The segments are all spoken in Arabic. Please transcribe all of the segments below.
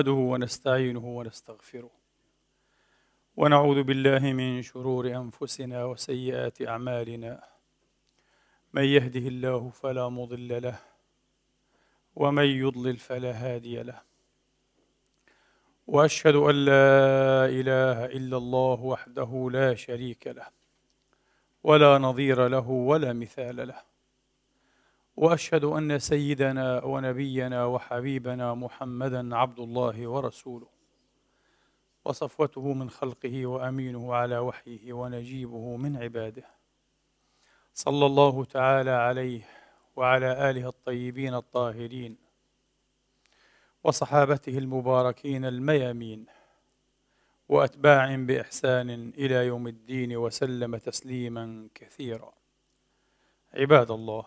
نحمده ونستعينه ونستغفره ونعوذ بالله من شرور انفسنا وسيئات اعمالنا من يهده الله فلا مضل له ومن يضلل فلا هادي له واشهد ان لا اله الا الله وحده لا شريك له ولا نظير له ولا مثال له واشهد ان سيدنا ونبينا وحبيبنا محمدا عبد الله ورسوله وصفوته من خلقه وامينه على وحيه ونجيبه من عباده صلى الله تعالى عليه وعلى اله الطيبين الطاهرين وصحابته المباركين الميامين واتباع باحسان الى يوم الدين وسلم تسليما كثيرا عباد الله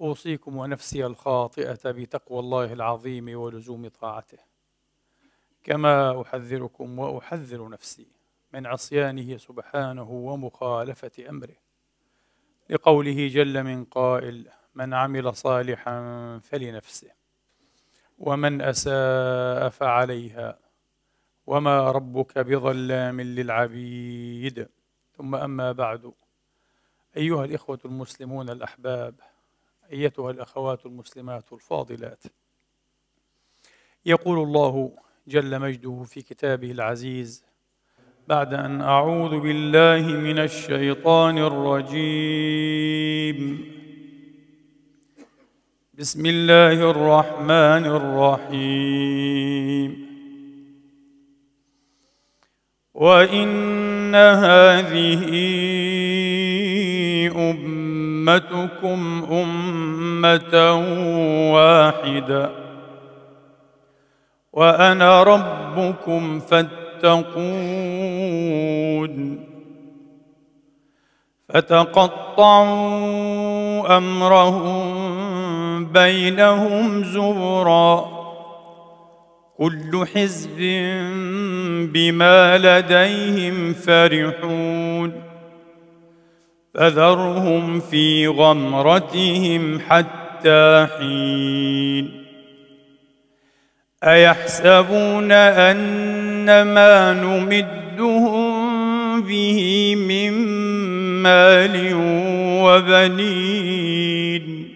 أوصيكم ونفسي الخاطئة بتقوى الله العظيم ولزوم طاعته كما أحذركم وأحذر نفسي من عصيانه سبحانه ومخالفة أمره لقوله جل من قائل من عمل صالحا فلنفسه ومن أساء فعليها وما ربك بظلام للعبيد ثم أما بعد أيها الإخوة المسلمون الأحباب أيتها الأخوات المسلمات الفاضلات يقول الله جل مجده في كتابه العزيز بعد أن أعوذ بالله من الشيطان الرجيم بسم الله الرحمن الرحيم وإن هذه أمة أمتكم أمة واحدة وأنا ربكم فاتقون فتقطعوا أمرهم بينهم زبرا كل حزب بما لديهم فرحون فذرهم في غمرتهم حتى حين ايحسبون ان ما نمدهم به من مال وبنين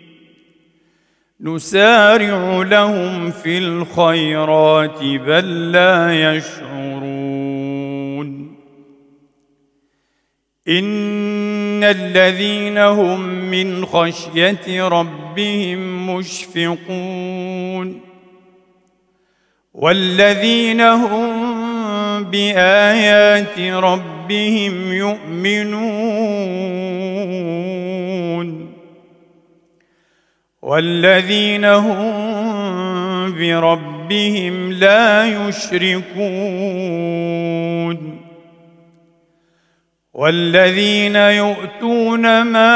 نسارع لهم في الخيرات بل لا يشعرون ان الذين هم من خشيه ربهم مشفقون والذين هم بايات ربهم يؤمنون والذين هم بربهم لا يشركون والذين يؤتون ما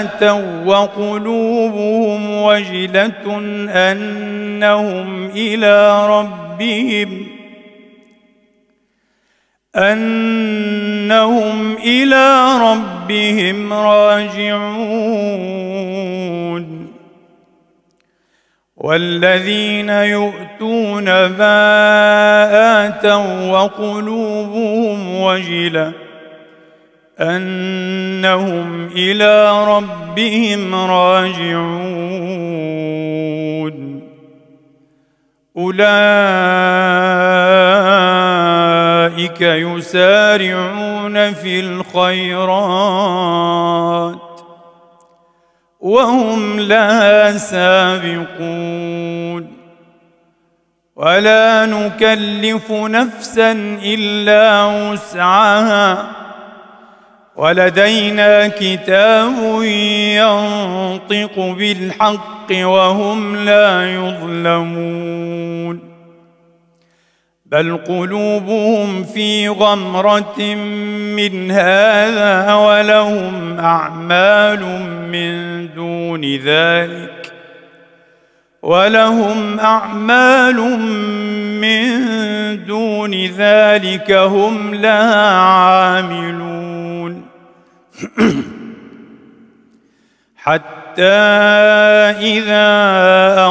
آتوا وقلوبهم وجلة أنهم إلى ربهم أنهم إلى ربهم راجعون والذين يؤتون ما آتوا وقلوبهم وجلة أنهم إلى ربهم راجعون أولئك يسارعون في الخيرات وهم لا سابقون ولا نكلف نفسا الا وسعها ولدينا كتاب ينطق بالحق وهم لا يظلمون بل قلوبهم في غمرة من هذا ولهم أعمال من دون ذلك ولهم أعمال من دون ذلك هم لها عاملون حتى إذا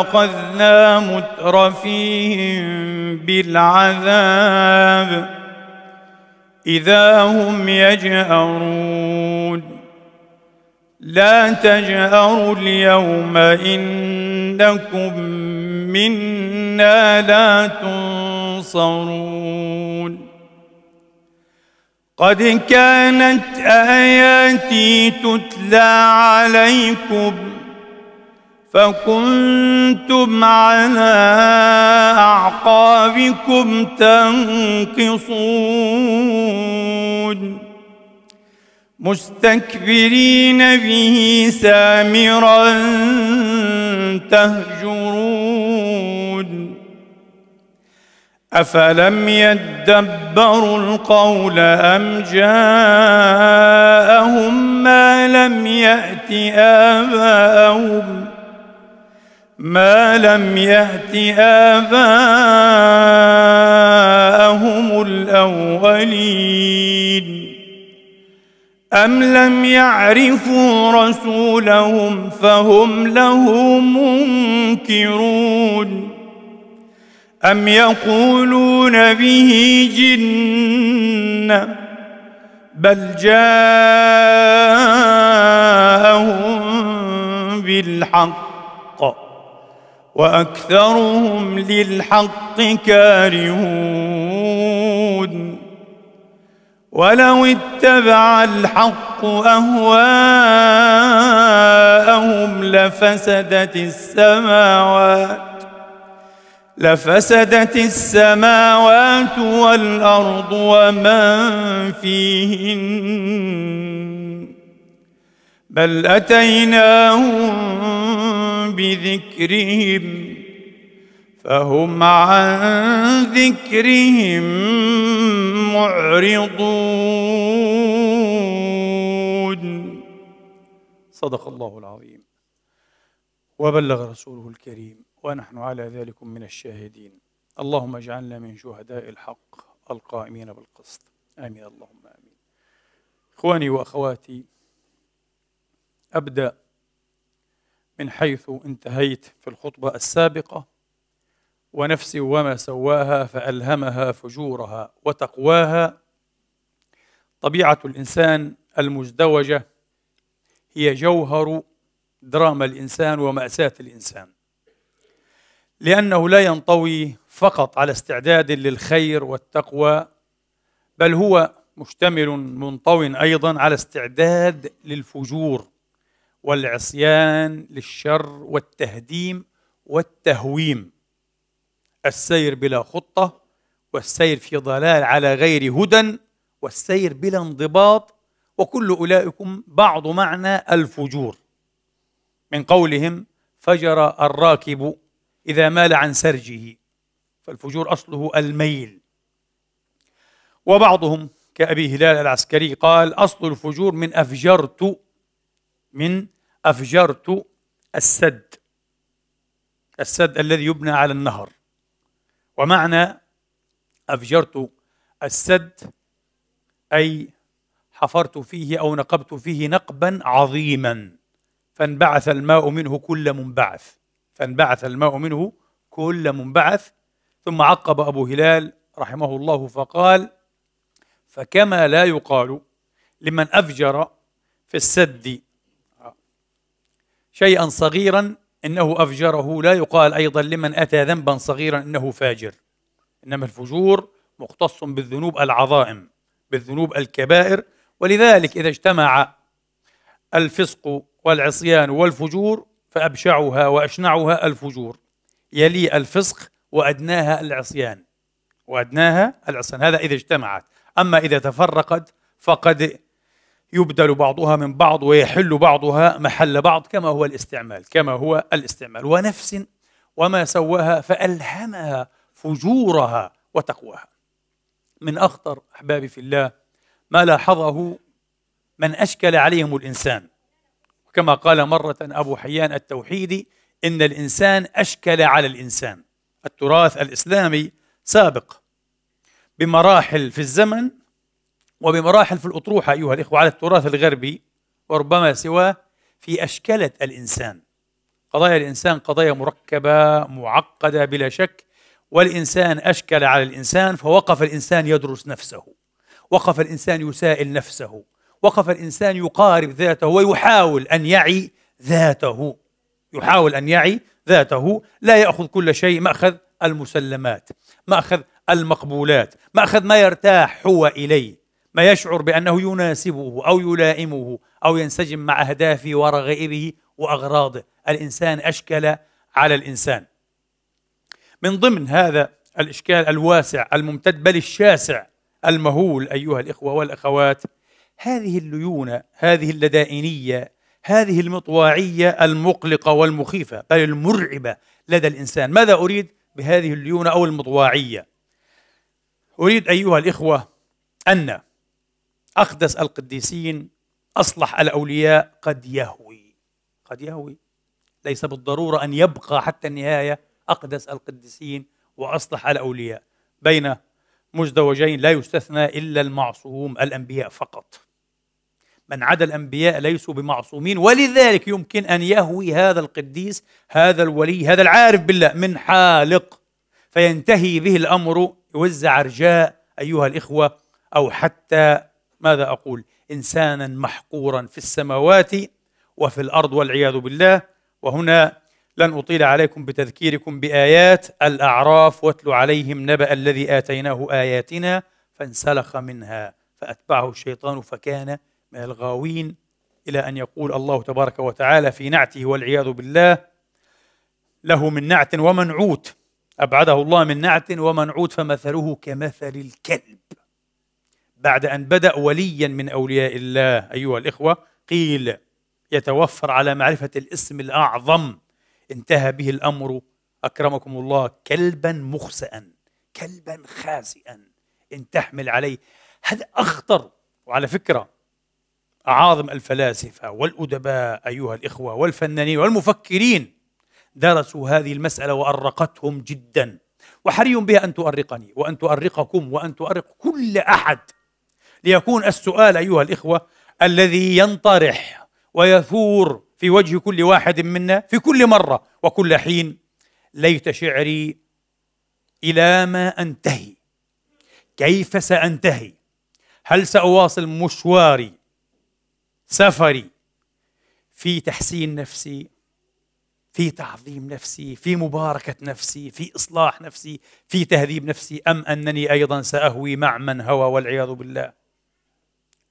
أخذنا مترفيهم بالعذاب إذا هم يجأرون لا تجأروا اليوم إنكم منا لا تنصرون قد كانت اياتي تتلى عليكم فكنتم على اعقابكم تنقصون مستكبرين به سامرا تهجرون أفلم يدبروا القول أم جاءهم ما لم يأت آباءهم ما لم يأت آباءهم الأولين أم لم يعرفوا رسولهم فهم له منكرون أم يقولون به جنة بل جاءهم بالحق وأكثرهم للحق كارهون ولو اتبع الحق أهواءهم لفسدت السماوات لفسدت السماوات والارض ومن فيهن بل اتيناهم بذكرهم فهم عن ذكرهم معرضون صدق الله العظيم وبلغ رسوله الكريم ونحن على ذلك من الشاهدين اللهم اجعلنا من شهداء الحق القائمين بالقسط آمين اللهم آمين إخواني وأخواتي أبدأ من حيث انتهيت في الخطبة السابقة ونفسي وما سواها فألهمها فجورها وتقواها طبيعة الإنسان المزدوجة هي جوهر دراما الإنسان ومأساة الإنسان لأنه لا ينطوي فقط على استعداد للخير والتقوى بل هو مشتمل منطو أيضا على استعداد للفجور والعصيان للشر والتهديم والتهويم السير بلا خطة والسير في ضلال على غير هدى والسير بلا انضباط وكل أولئكم بعض معنى الفجور من قولهم فجر الراكب إذا مال عن سرجه فالفجور أصله الميل وبعضهم كأبي هلال العسكري قال أصل الفجور من أفجرت من أفجرت السد السد الذي يبنى على النهر ومعنى أفجرت السد أي حفرت فيه أو نقبت فيه نقبا عظيما فانبعث الماء منه كل منبعث فانبعث الماء منه كل منبعث ثم عقب أبو هلال رحمه الله فقال فكما لا يقال لمن أفجر في السد شيئا صغيرا إنه أفجره لا يقال أيضا لمن أتى ذنبا صغيرا إنه فاجر إنما الفجور مختص بالذنوب العظائم بالذنوب الكبائر ولذلك إذا اجتمع الفسق والعصيان والفجور فأبشعها وأشنعها الفجور يلي الفسق وأدناها العصيان وأدناها العصيان هذا إذا اجتمعت أما إذا تفرقت فقد يبدل بعضها من بعض ويحل بعضها محل بعض كما هو الاستعمال كما هو الاستعمال ونفس وما سواها فألهمها فجورها وتقواها من أخطر أحبابي في الله ما لاحظه من أشكل عليهم الإنسان كما قال مرة أبو حيان التوحيدي إن الإنسان أشكل على الإنسان التراث الإسلامي سابق بمراحل في الزمن وبمراحل في الأطروحة أيها الإخوة على التراث الغربي وربما سواه في أشكلة الإنسان قضايا الإنسان قضايا مركبة معقدة بلا شك والإنسان أشكل على الإنسان فوقف الإنسان يدرس نفسه وقف الإنسان يسائل نفسه وقف الإنسان يقارب ذاته ويحاول أن يعي ذاته يحاول أن يعي ذاته لا يأخذ كل شيء مأخذ المسلمات مأخذ المقبولات مأخذ ما يرتاح هو إليه ما يشعر بأنه يناسبه أو يلائمه أو ينسجم مع أهدافه ورغائبه وأغراضه الإنسان أشكل على الإنسان من ضمن هذا الإشكال الواسع الممتد بل الشاسع المهول أيها الإخوة والأخوات هذه الليونة هذه اللدائنية هذه المطواعية المقلقة والمخيفة بل المرعبة لدى الإنسان ماذا أريد بهذه الليونة أو المطواعية أريد أيها الإخوة أن أقدس القديسين أصلح الأولياء قد يهوي قد يهوي ليس بالضرورة أن يبقى حتى النهاية أقدس القديسين وأصلح الأولياء بين مزدوجين لا يستثنى إلا المعصوم الأنبياء فقط من عدا الأنبياء ليسوا بمعصومين ولذلك يمكن أن يهوي هذا القديس هذا الولي هذا العارف بالله من حالق فينتهي به الأمر يوزع والزعرجاء أيها الإخوة أو حتى ماذا أقول إنسانا محقورا في السماوات وفي الأرض والعياذ بالله وهنا لن أطيل عليكم بتذكيركم بآيات الأعراف واتل عليهم نبأ الذي آتيناه آياتنا فانسلخ منها فأتبعه الشيطان فكان من الغاوين إلى أن يقول الله تبارك وتعالى في نعته والعياذ بالله له من نعت ومنعوت أبعده الله من نعت ومنعوت فمثله كمثل الكلب بعد أن بدأ وليا من أولياء الله أيها الإخوة قيل يتوفر على معرفة الاسم الأعظم انتهى به الأمر أكرمكم الله كلبا مخسئا كلبا خاسئا إن تحمل عليه هذا أخطر وعلى فكرة أعاظم الفلاسفة والأدباء أيها الإخوة والفنانين والمفكرين درسوا هذه المسألة وأرقتهم جدا وحري بها أن تؤرقني وأن تؤرقكم وأن تؤرق كل أحد ليكون السؤال أيها الإخوة الذي ينطرح ويثور في وجه كل واحد منا في كل مرة وكل حين ليت شعري إلى ما أنتهي كيف سأنتهي هل سأواصل مشواري سفري في تحسين نفسي في تعظيم نفسي في مباركة نفسي في إصلاح نفسي في تهذيب نفسي أم أنني أيضا سأهوي مع من هوى والعياذ بالله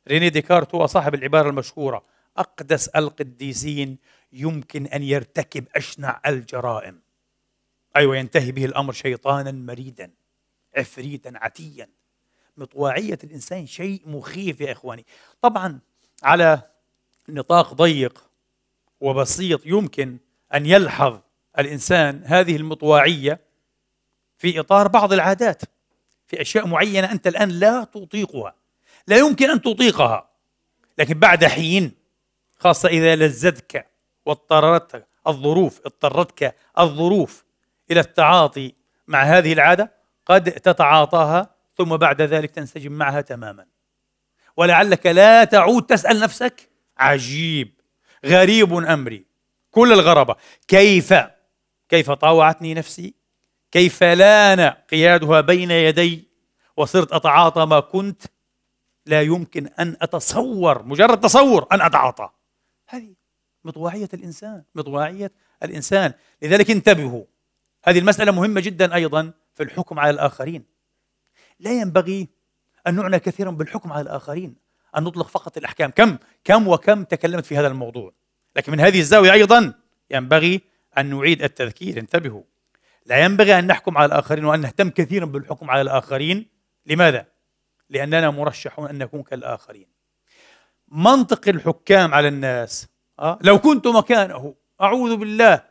ريني ديكارت هو صاحب العبارة المشهورة أقدس القديسين يمكن أن يرتكب أشنع الجرائم أيوة ينتهي به الأمر شيطانا مريدا عفريتا عتيا مطواعية الإنسان شيء مخيف يا إخواني طبعا على نطاق ضيق وبسيط يمكن ان يلحظ الانسان هذه المطواعيه في اطار بعض العادات في اشياء معينه انت الان لا تطيقها لا يمكن ان تطيقها لكن بعد حين خاصه اذا لذتك واضطرتك الظروف اضطرتك الظروف الى التعاطي مع هذه العاده قد تتعاطاها ثم بعد ذلك تنسجم معها تماما ولعلك لا تعود تسأل نفسك عجيب غريب أمري كل الغربة كيف كيف طاوعتني نفسي كيف لان قيادها بين يدي وصرت أتعاطى ما كنت لا يمكن أن أتصور مجرد تصور أن أتعاطى هذه مطواعية الإنسان مطواعية الإنسان لذلك انتبهوا هذه المسألة مهمة جدا أيضا في الحكم على الآخرين لا ينبغي أن نعنى كثيرا بالحكم على الآخرين أن نطلق فقط الأحكام كم كم وكم تكلمت في هذا الموضوع لكن من هذه الزاوية أيضا ينبغي أن نعيد التذكير انتبهوا لا ينبغي أن نحكم على الآخرين وأن نهتم كثيرا بالحكم على الآخرين لماذا؟ لأننا مرشحون أن نكون كالآخرين منطق الحكام على الناس أه؟ لو كنت مكانه أعوذ بالله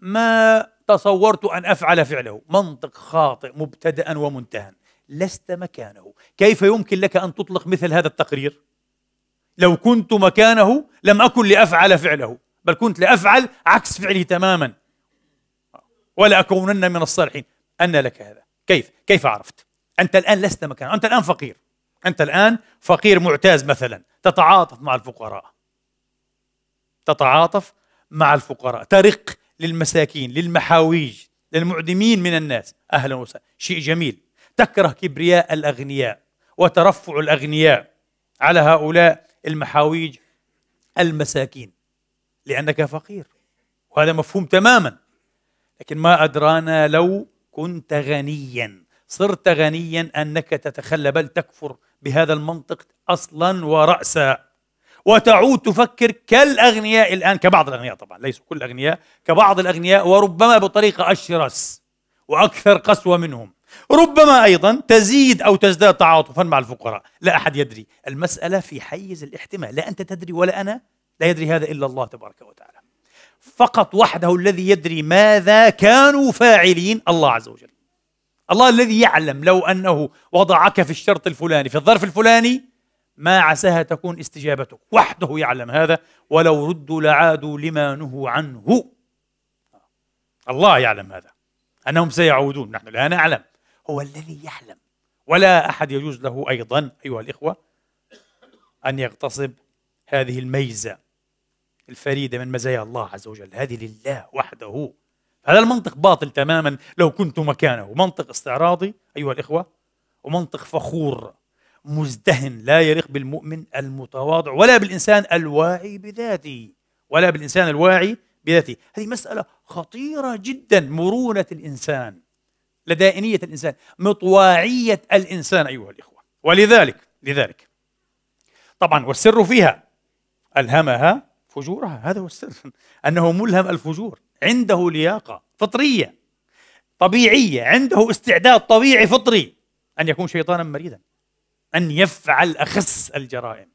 ما تصورت أن أفعل فعله منطق خاطئ مبتدأ ومنتهى لست مكانه كيف يمكن لك أن تطلق مثل هذا التقرير؟ لو كنت مكانه لم أكن لأفعل فعله بل كنت لأفعل عكس فعلي تماما ولا أكونن من الصالحين أن لك هذا كيف؟ كيف عرفت؟ أنت الآن لست مكانه أنت الآن فقير أنت الآن فقير معتاز مثلا تتعاطف مع الفقراء تتعاطف مع الفقراء ترق للمساكين للمحاويج للمعدمين من الناس أهلا وسهلا شيء جميل تكره كبرياء الاغنياء وترفع الاغنياء على هؤلاء المحاويج المساكين لانك فقير وهذا مفهوم تماما لكن ما ادرانا لو كنت غنيا صرت غنيا انك تتخلى بل تكفر بهذا المنطق اصلا وراسا وتعود تفكر كالاغنياء الان كبعض الاغنياء طبعا ليسوا كل الاغنياء كبعض الاغنياء وربما بطريقه اشرس واكثر قسوه منهم ربما أيضا تزيد أو تزداد تعاطفا مع الفقراء لا أحد يدري المسألة في حيز الاحتمال لا أنت تدري ولا أنا لا يدري هذا إلا الله تبارك وتعالى فقط وحده الذي يدري ماذا كانوا فاعلين الله عز وجل الله الذي يعلم لو أنه وضعك في الشرط الفلاني في الظرف الفلاني ما عساها تكون استجابتك وحده يعلم هذا ولو ردوا لعادوا لما نهوا عنه الله يعلم هذا أنهم سيعودون نحن لا نعلم هو الذي يحلم ولا أحد يجوز له أيضا أيها الإخوة أن يغتصب هذه الميزة الفريدة من مزايا الله عز وجل هذه لله وحده هذا المنطق باطل تماما لو كنت مكانه منطق استعراضي أيها الإخوة ومنطق فخور مزدهن لا يليق بالمؤمن المتواضع ولا بالإنسان الواعي بذاته ولا بالإنسان الواعي بذاته هذه مسألة خطيرة جدا مرونة الإنسان لدائنية الإنسان مطواعية الإنسان أيها الإخوة ولذلك لذلك طبعا والسر فيها ألهمها فجورها هذا هو السر أنه ملهم الفجور عنده لياقة فطرية طبيعية عنده استعداد طبيعي فطري أن يكون شيطانا مريدا أن يفعل أخس الجرائم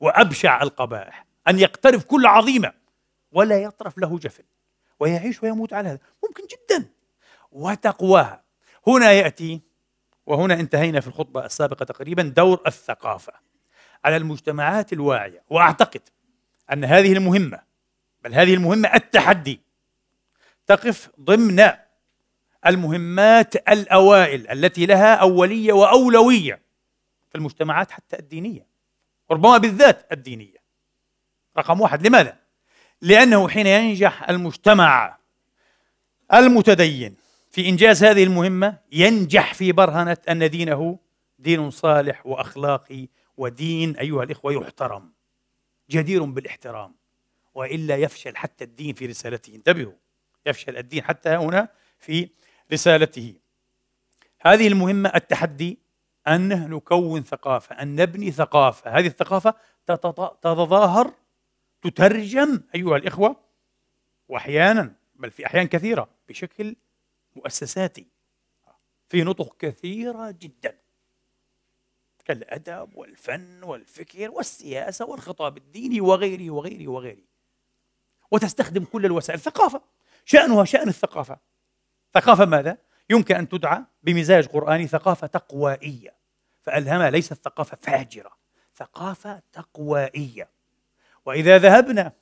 وأبشع القبائح أن يقترف كل عظيمة ولا يطرف له جفن ويعيش ويموت على هذا ممكن جدا وتقواها هنا ياتي وهنا انتهينا في الخطبه السابقه تقريبا دور الثقافه على المجتمعات الواعيه واعتقد ان هذه المهمه بل هذه المهمه التحدي تقف ضمن المهمات الاوائل التي لها اوليه واولويه في المجتمعات حتى الدينيه ربما بالذات الدينيه رقم واحد لماذا؟ لأنه حين ينجح المجتمع المتدين في إنجاز هذه المهمة ينجح في برهنة أن دينه دين صالح وأخلاقي ودين أيها الإخوة يحترم جدير بالاحترام وإلا يفشل حتى الدين في رسالته انتبهوا يفشل الدين حتى هنا في رسالته هذه المهمة التحدي أن نكون ثقافة أن نبني ثقافة هذه الثقافة تتظاهر تترجم أيها الإخوة وأحيانا بل في أحيان كثيرة بشكل مؤسساتي في نطق كثيرة جدا كالأدب والفن والفكر والسياسة والخطاب الديني وغيره وغيره وغيره وتستخدم كل الوسائل ثقافة شأنها شأن الثقافة ثقافة ماذا؟ يمكن أن تدعى بمزاج قرآني ثقافة تقوائية فألهمها ليست ثقافة فاجرة ثقافة تقوائية وإذا ذهبنا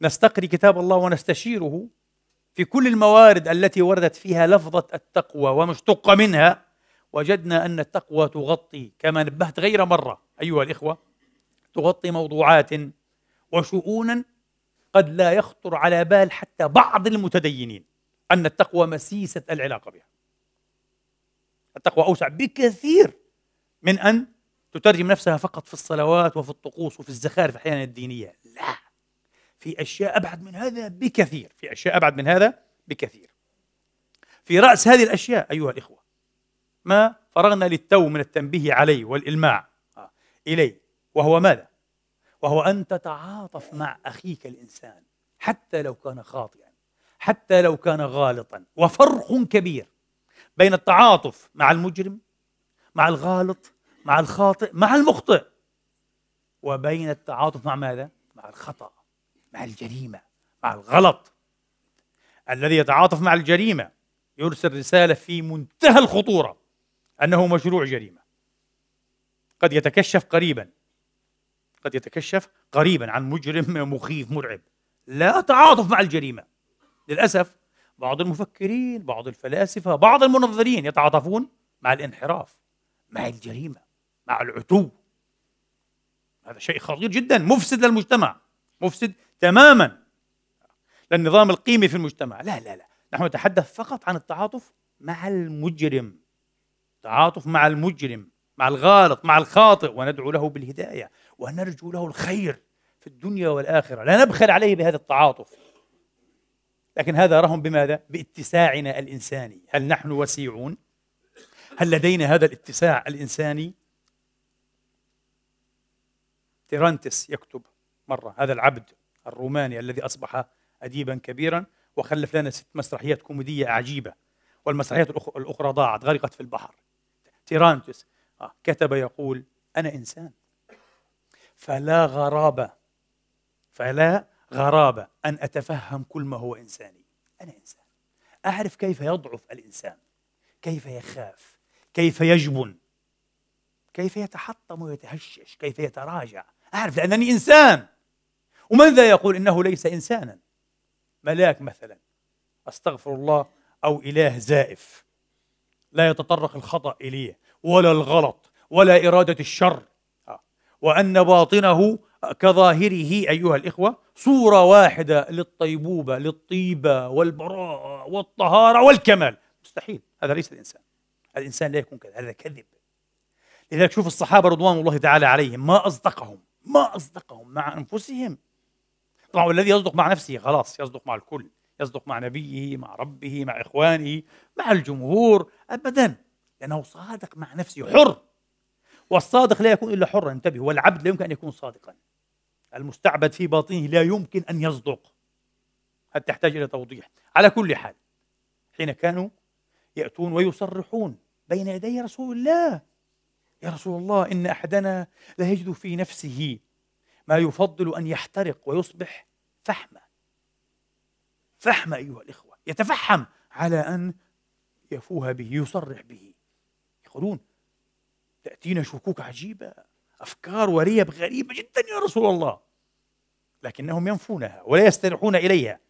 نستقري كتاب الله ونستشيره في كل الموارد التي وردت فيها لفظة التقوى ومشتقة منها وجدنا أن التقوى تغطي كما نبهت غير مرة أيها الإخوة تغطي موضوعات وشؤونا قد لا يخطر على بال حتى بعض المتدينين أن التقوى مسيسة العلاقة بها التقوى أوسع بكثير من أن تترجم نفسها فقط في الصلوات وفي الطقوس وفي الزخارف أحيانا الدينية لا في أشياء أبعد من هذا بكثير في أشياء أبعد من هذا بكثير في رأس هذه الأشياء أيها الإخوة ما فرغنا للتو من التنبيه عليه والإلماع آه، إليه وهو ماذا؟ وهو أن تتعاطف مع أخيك الإنسان حتى لو كان خاطئا حتى لو كان غالطا وفرق كبير بين التعاطف مع المجرم مع الغالط مع الخاطئ مع المخطئ وبين التعاطف مع ماذا؟ مع الخطأ مع الجريمة مع الغلط الذي يتعاطف مع الجريمة يرسل رسالة في منتهى الخطورة أنه مشروع جريمة قد يتكشف قريبا قد يتكشف قريبا عن مجرم مخيف مرعب لا تعاطف مع الجريمة للأسف بعض المفكرين بعض الفلاسفة بعض المنظرين يتعاطفون مع الانحراف مع الجريمة مع العتو هذا شيء خطير جدا مفسد للمجتمع مفسد تماما للنظام القيمي في المجتمع لا لا لا نحن نتحدث فقط عن التعاطف مع المجرم تعاطف مع المجرم مع الغالط مع الخاطئ وندعو له بالهداية ونرجو له الخير في الدنيا والآخرة لا نبخل عليه بهذا التعاطف لكن هذا رهن بماذا؟ باتساعنا الإنساني هل نحن وسيعون؟ هل لدينا هذا الاتساع الإنساني؟ تيرانتس يكتب مرة هذا العبد الروماني الذي أصبح أديبا كبيرا وخلف لنا ست مسرحيات كوميدية عجيبة والمسرحيات الأخرى ضاعت غرقت في البحر تيرانتس آه، كتب يقول أنا إنسان فلا غرابة فلا غرابة أن أتفهم كل ما هو إنساني أنا إنسان أعرف كيف يضعف الإنسان كيف يخاف كيف يجبن كيف يتحطم ويتهشش كيف يتراجع أعرف لأنني إنسان ومن ذا يقول إنه ليس إنسانا ملاك مثلا أستغفر الله أو إله زائف لا يتطرق الخطأ إليه ولا الغلط ولا إرادة الشر آه. وأن باطنه كظاهره أيها الإخوة صورة واحدة للطيبوبة للطيبة والبراءة والطهارة والكمال مستحيل هذا ليس الإنسان الإنسان لا يكون كذا هذا كذب لذلك شوف الصحابة رضوان الله تعالى عليهم ما أصدقهم ما أصدقهم مع أنفسهم طبعا والذي يصدق مع نفسه خلاص يصدق مع الكل يصدق مع نبيه مع ربه مع إخوانه مع الجمهور أبدا لأنه صادق مع نفسه حر والصادق لا يكون إلا حرا انتبه والعبد لا يمكن أن يكون صادقا المستعبد في باطنه لا يمكن أن يصدق هل تحتاج إلى توضيح على كل حال حين كانوا يأتون ويصرحون بين يدي رسول الله يا رسول الله إن أحدنا لا يجد في نفسه ما يفضل أن يحترق ويصبح فحمة فحمة أيها الإخوة يتفحم على أن يفوه به يصرح به يقولون تأتينا شكوك عجيبة أفكار وريب غريبة جدا يا رسول الله لكنهم ينفونها ولا يسترحون إليها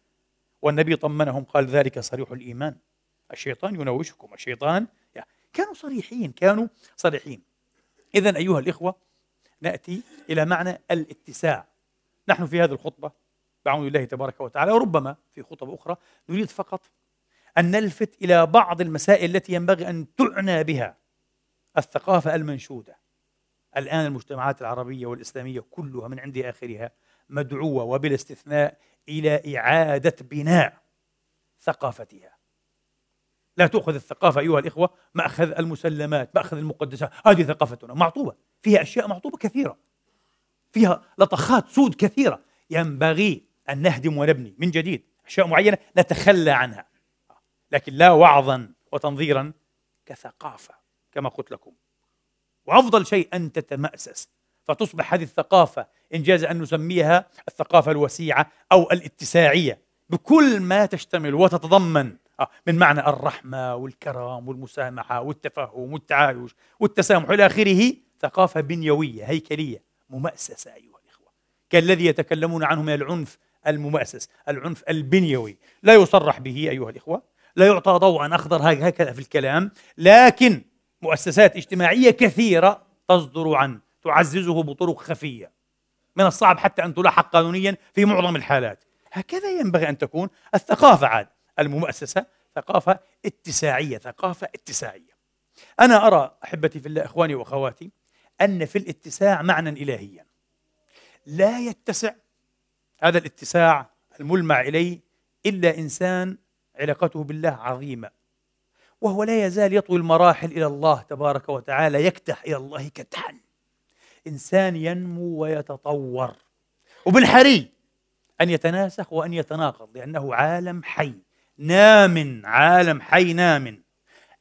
والنبي طمنهم قال ذلك صريح الإيمان الشيطان ينوشكم الشيطان يعني كانوا صريحين كانوا صريحين إذا أيها الإخوة ناتي الى معنى الاتساع نحن في هذه الخطبه بعون الله تبارك وتعالى وربما في خطب اخرى نريد فقط ان نلفت الى بعض المسائل التي ينبغي ان تعنى بها الثقافه المنشوده الان المجتمعات العربيه والاسلاميه كلها من عند اخرها مدعوه وبلا استثناء الى اعاده بناء ثقافتها لا تؤخذ الثقافة أيها الإخوة مأخذ المسلمات مأخذ المقدسات هذه ثقافتنا معطوبة فيها أشياء معطوبة كثيرة فيها لطخات سود كثيرة ينبغي أن نهدم ونبني من جديد أشياء معينة نتخلى عنها لكن لا وعظا وتنظيرا كثقافة كما قلت لكم وأفضل شيء أن تتمأسس فتصبح هذه الثقافة إن جاز أن نسميها الثقافة الوسيعة أو الاتساعية بكل ما تشتمل وتتضمن آه من معنى الرحمة والكرم والمسامحة والتفهم والتعايش والتسامح إلى آخره ثقافة بنيوية هيكلية ممأسسة أيها الإخوة كالذي يتكلمون عنه من العنف الممأسس العنف البنيوي لا يصرح به أيها الإخوة لا يعطى ضوءا أخضر هكذا في الكلام لكن مؤسسات اجتماعية كثيرة تصدر عنه تعززه بطرق خفية من الصعب حتى أن تلاحق قانونيا في معظم الحالات هكذا ينبغي أن تكون الثقافة عاد المؤسسة ثقافة اتساعية ثقافة اتساعية أنا أرى أحبتي في الله إخواني وأخواتي أن في الاتساع معنى إلهيا لا يتسع هذا الاتساع الملمع إليه إلا إنسان علاقته بالله عظيمة وهو لا يزال يطوي المراحل إلى الله تبارك وتعالى يكتح إلى الله كتحا إنسان ينمو ويتطور وبالحري أن يتناسخ وأن يتناقض لأنه عالم حي نام عالم حي نام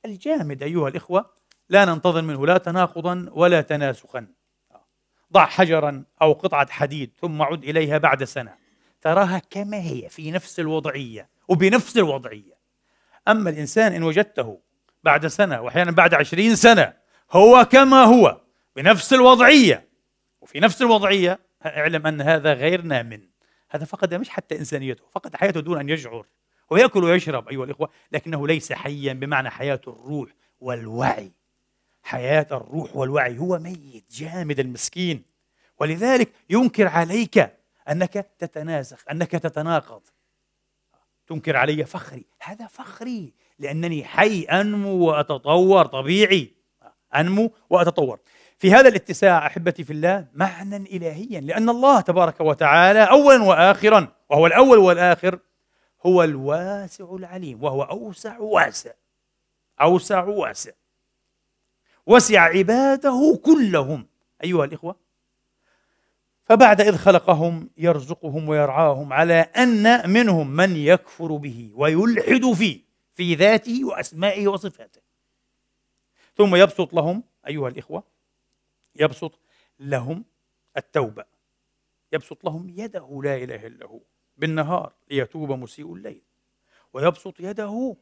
الجامد أيها الإخوة لا ننتظر منه لا تناقضا ولا تناسخا ضع حجرا أو قطعة حديد ثم عد إليها بعد سنة تراها كما هي في نفس الوضعية وبنفس الوضعية أما الإنسان إن وجدته بعد سنة وأحيانا بعد عشرين سنة هو كما هو بنفس الوضعية وفي نفس الوضعية اعلم أن هذا غير نام هذا فقد مش حتى إنسانيته فقد حياته دون أن يشعر ويأكل ويشرب أيها الإخوة لكنه ليس حيا بمعنى حياة الروح والوعي حياة الروح والوعي هو ميت جامد المسكين ولذلك ينكر عليك أنك تتنازخ أنك تتناقض تنكر علي فخري هذا فخري لأنني حي أنمو وأتطور طبيعي أنمو وأتطور في هذا الاتساع أحبتي في الله معنى إلهيا لأن الله تبارك وتعالى أولا وآخرا وهو الأول والآخر هو الواسع العليم وهو أوسع واسع أوسع واسع وسع عباده كلهم أيها الإخوة فبعد إذ خلقهم يرزقهم ويرعاهم على أن منهم من يكفر به ويلحد فيه في ذاته وأسمائه وصفاته ثم يبسط لهم أيها الإخوة يبسط لهم التوبة يبسط لهم يده لا إله إلا هو بالنهار ليتوب مسيء الليل ويبسط يده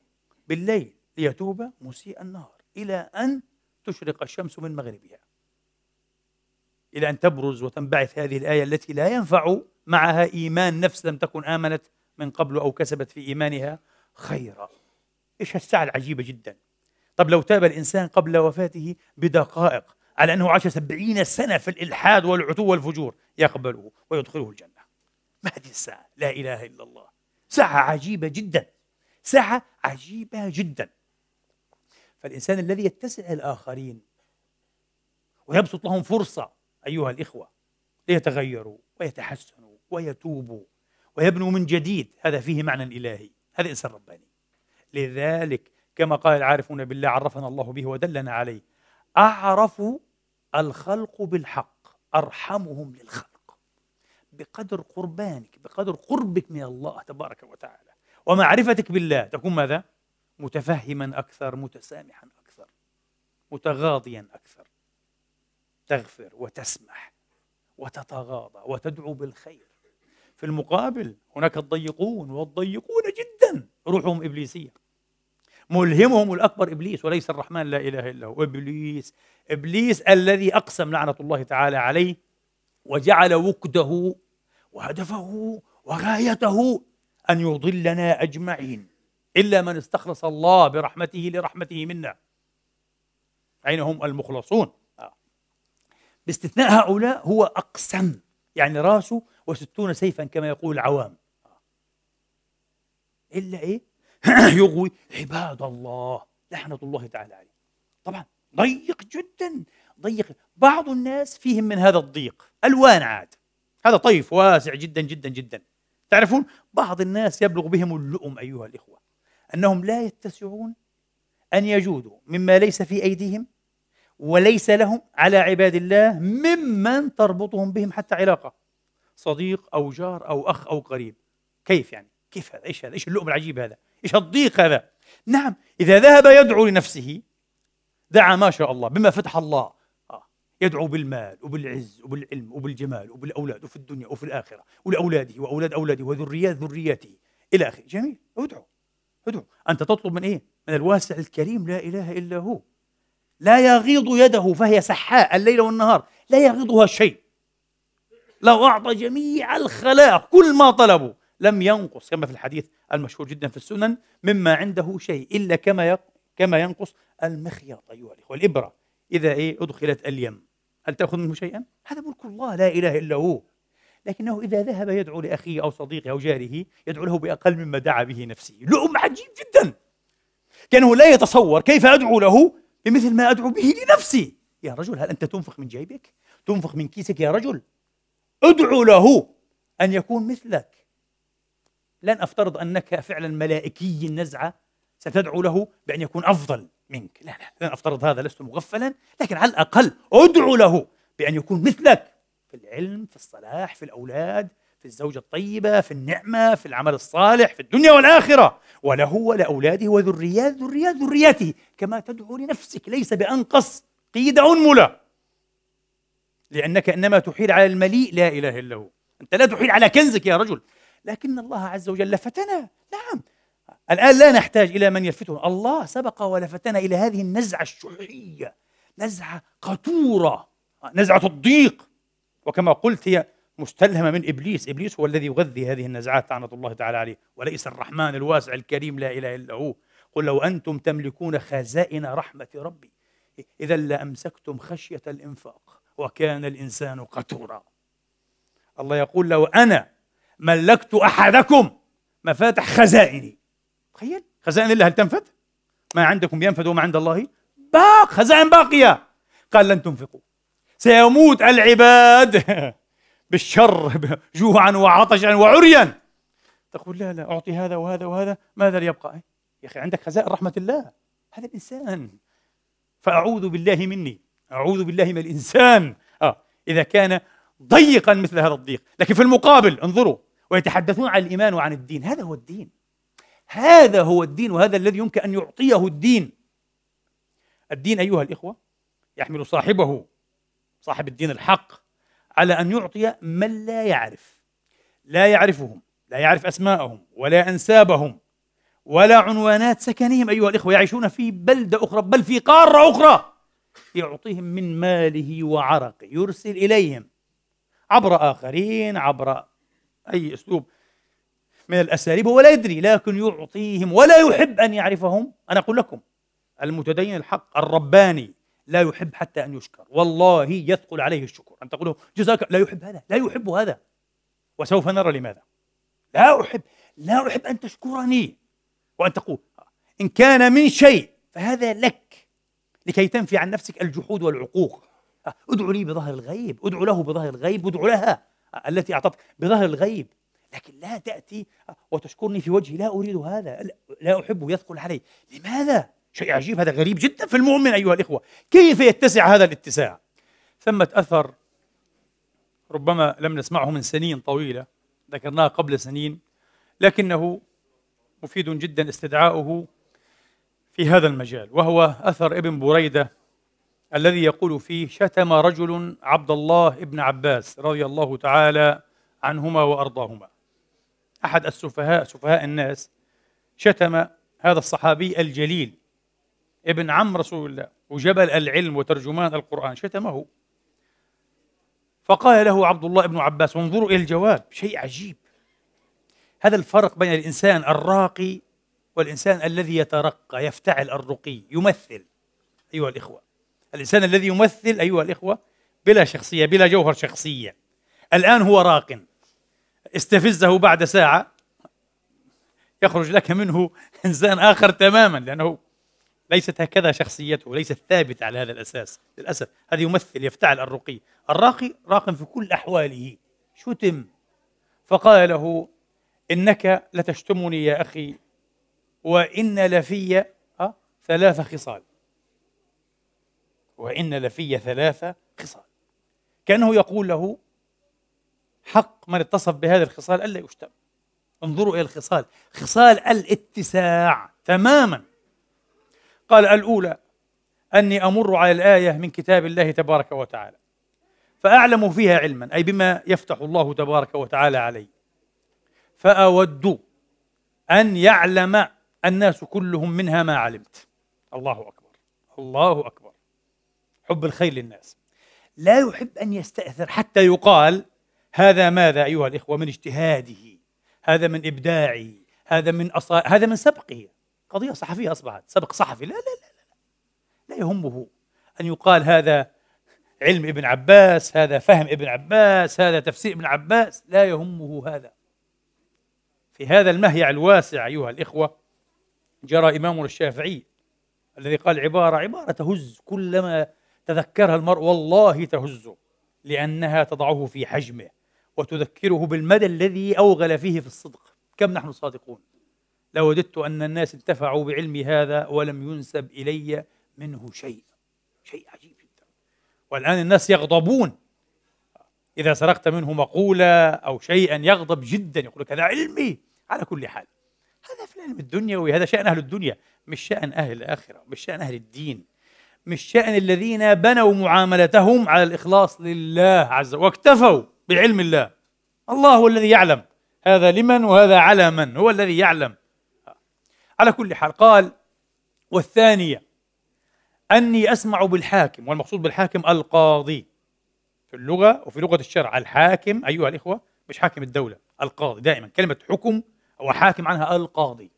بالليل ليتوب مسيء النهار إلى أن تشرق الشمس من مغربها إلى أن تبرز وتنبعث هذه الآية التي لا ينفع معها إيمان نفس لم تكن آمنت من قبل أو كسبت في إيمانها خيرا إيش الساعة العجيبة جدا طب لو تاب الإنسان قبل وفاته بدقائق على أنه عاش سبعين سنة في الإلحاد والعتو والفجور يقبله ويدخله الجنة ما هذه الساعة لا إله إلا الله ساعة عجيبة جدا ساعة عجيبة جدا فالإنسان الذي يتسع الآخرين ويبسط لهم فرصة أيها الإخوة ليتغيروا ويتحسنوا ويتوبوا ويبنوا من جديد هذا فيه معنى إلهي هذا إنسان رباني لذلك كما قال العارفون بالله عرفنا الله به ودلنا عليه أعرف الخلق بالحق أرحمهم للخلق بقدر قربانك بقدر قربك من الله تبارك وتعالى ومعرفتك بالله تكون ماذا؟ متفهما أكثر متسامحا أكثر متغاضيا أكثر تغفر وتسمح وتتغاضى وتدعو بالخير في المقابل هناك الضيقون والضيقون جدا روحهم إبليسية ملهمهم الأكبر إبليس وليس الرحمن لا إله إلا هو إبليس إبليس الذي أقسم لعنة الله تعالى عليه وجعل وكده وهدفه وغايته أن يضلنا أجمعين إلا من استخلص الله برحمته لرحمته منا أين هم المخلصون آه. باستثناء هؤلاء هو أقسم يعني راسه وستون سيفا كما يقول العوام آه. إلا إيه يغوي عباد الله لحنه الله تعالى عليه طبعا ضيق جدا ضيق بعض الناس فيهم من هذا الضيق الوان عاد هذا طيف واسع جدا جدا جدا تعرفون بعض الناس يبلغ بهم اللؤم ايها الاخوه انهم لا يتسعون ان يجودوا مما ليس في ايديهم وليس لهم على عباد الله ممن تربطهم بهم حتى علاقه صديق او جار او اخ او قريب كيف يعني كيف هذا ايش هذا ايش اللؤم العجيب هذا ايش الضيق هذا نعم اذا ذهب يدعو لنفسه دعا ما شاء الله بما فتح الله يدعو بالمال وبالعز وبالعلم وبالجمال وبالاولاد وفي الدنيا وفي الاخره ولاولاده واولاد اولاده وذريات ذرياته الى اخره جميل ادعو ادعو انت تطلب من ايه من الواسع الكريم لا اله الا هو لا يغيض يده فهي سحاء الليل والنهار لا يغيضها شيء لو اعطى جميع الخلائق كل ما طلبوا لم ينقص كما في الحديث المشهور جدا في السنن مما عنده شيء الا كما كما ينقص المخيط ايها الاخوه الابره اذا ايه ادخلت اليم هل تأخذ منه شيئا؟ هذا ملك الله لا إله إلا هو لكنه إذا ذهب يدعو لأخيه أو صديقه أو جاره يدعو له بأقل مما دعا به نفسه لؤم عجيب جدا كأنه لا يتصور كيف أدعو له بمثل ما أدعو به لنفسي يا رجل هل أنت تنفق من جيبك؟ تنفق من كيسك يا رجل ادعو له أن يكون مثلك لن أفترض أنك فعلا ملائكي النزعة ستدعو له بأن يكون أفضل منك لا لا لن أفترض هذا لست مغفلا لكن على الأقل أدعو له بأن يكون مثلك في العلم في الصلاح في الأولاد في الزوجة الطيبة في النعمة في العمل الصالح في الدنيا والآخرة وله ولأولاده وذريات ذريات ذرياته كما تدعو لنفسك ليس بأنقص قيد أنملة لأنك إنما تحيل على المليء لا إله إلا هو أنت لا تحيل على كنزك يا رجل لكن الله عز وجل فتنا نعم الآن لا نحتاج إلى من يلفتنا الله سبق ولفتنا إلى هذه النزعة الشحية نزعة قطورة نزعة الضيق وكما قلت هي مستلهمة من إبليس إبليس هو الذي يغذي هذه النزعات لعنة الله تعالى عليه وليس الرحمن الواسع الكريم لا إله إلا هو قل لو أنتم تملكون خزائن رحمة ربي إذا لأمسكتم خشية الإنفاق وكان الإنسان قتورا الله يقول لو أنا ملكت أحدكم مفاتح خزائني تخيل خزائن الله هل تنفد ما عندكم ينفد وما عند الله باق خزائن باقية قال لن تنفقوا سيموت العباد بالشر جوعا وعطشا وعريا تقول لا لا أعطي هذا وهذا وهذا ماذا ليبقى يا أخي عندك خزائن رحمة الله هذا الإنسان فأعوذ بالله مني أعوذ بالله من الإنسان آه إذا كان ضيقا مثل هذا الضيق لكن في المقابل انظروا ويتحدثون عن الإيمان وعن الدين هذا هو الدين هذا هو الدين وهذا الذي يمكن أن يعطيه الدين الدين أيها الإخوة يحمل صاحبه صاحب الدين الحق على أن يعطي من لا يعرف لا يعرفهم لا يعرف أسماءهم ولا أنسابهم ولا عنوانات سكنهم أيها الإخوة يعيشون في بلدة أخرى بل في قارة أخرى يعطيهم من ماله وعرقه يرسل إليهم عبر آخرين عبر أي أسلوب من الأساليب هو لا يدري لكن يعطيهم ولا يحب أن يعرفهم أنا أقول لكم المتدين الحق الرباني لا يحب حتى أن يشكر والله يثقل عليه الشكر أن تقول له جزاك لا يحب هذا لا يحب هذا وسوف نرى لماذا لا أحب لا أحب أن تشكرني وأن تقول إن كان من شيء فهذا لك لكي تنفي عن نفسك الجحود والعقوق أه، ادعو لي بظهر الغيب ادعو له بظهر الغيب ادعو لها أه، التي أعطتك بظهر الغيب لكن لا تأتي وتشكرني في وجهي لا أريد هذا لا أحبه يثقل علي لماذا؟ شيء عجيب هذا غريب جدا في المؤمن أيها الإخوة كيف يتسع هذا الاتساع؟ ثمة أثر ربما لم نسمعه من سنين طويلة ذكرناه قبل سنين لكنه مفيد جدا استدعاؤه في هذا المجال وهو أثر ابن بريدة الذي يقول فيه شتم رجل عبد الله ابن عباس رضي الله تعالى عنهما وارضاهما أحد السفهاء سفهاء الناس شتم هذا الصحابي الجليل ابن عم رسول الله وجبل العلم وترجمان القرآن شتمه فقال له عبد الله بن عباس وانظروا إلى الجواب شيء عجيب هذا الفرق بين الإنسان الراقي والإنسان الذي يترقى يفتعل الرقي يمثل أيها الإخوة الإنسان الذي يمثل أيها الإخوة بلا شخصية بلا جوهر شخصية الآن هو راق استفزه بعد ساعة يخرج لك منه إنسان آخر تماما لأنه ليست هكذا شخصيته ليست ثابتة على هذا الأساس للأسف هذا يمثل يفتعل الرقي الراقي راق في كل أحواله شتم فقال له إنك لتشتمني يا أخي وإن لفي آه، ثلاث خصال وإن لفي ثلاث خصال كأنه يقول له حق من اتصف بهذه الخصال ألا يشتم انظروا إلى الخصال خصال الاتساع تماما قال الأولى أني أمر على الآية من كتاب الله تبارك وتعالى فأعلم فيها علما أي بما يفتح الله تبارك وتعالى علي فأود أن يعلم الناس كلهم منها ما علمت الله أكبر الله أكبر حب الخير للناس لا يحب أن يستأثر حتى يقال هذا ماذا أيها الإخوة من اجتهاده هذا من إبداعه هذا من أص... هذا من سبقه قضية صحفية أصبحت سبق صحفي لا لا لا لا, لا يهمه أن يقال هذا علم ابن عباس هذا فهم ابن عباس هذا تفسير ابن عباس لا يهمه هذا في هذا المهيع الواسع أيها الإخوة جرى إمامنا الشافعي الذي قال عبارة عبارة تهز كلما تذكرها المرء والله تهزه لأنها تضعه في حجمه وتذكره بالمدى الذي أوغل فيه في الصدق كم نحن صادقون لوددت أن الناس انتفعوا بعلمي هذا ولم ينسب إلي منه شيء شيء عجيب جدا والآن الناس يغضبون إذا سرقت منه مقولة أو شيئا يغضب جدا يقول لك هذا علمي على كل حال هذا في العلم الدنيوي هذا شأن أهل الدنيا مش شأن أهل الآخرة مش شأن أهل الدين مش شأن الذين بنوا معاملتهم على الإخلاص لله عز وجل واكتفوا بعلم الله الله هو الذي يعلم هذا لمن وهذا على من هو الذي يعلم على كل حال قال والثانية أني أسمع بالحاكم والمقصود بالحاكم القاضي في اللغة وفي لغة الشرع الحاكم أيها الإخوة مش حاكم الدولة القاضي دائما كلمة حكم أو حاكم عنها القاضي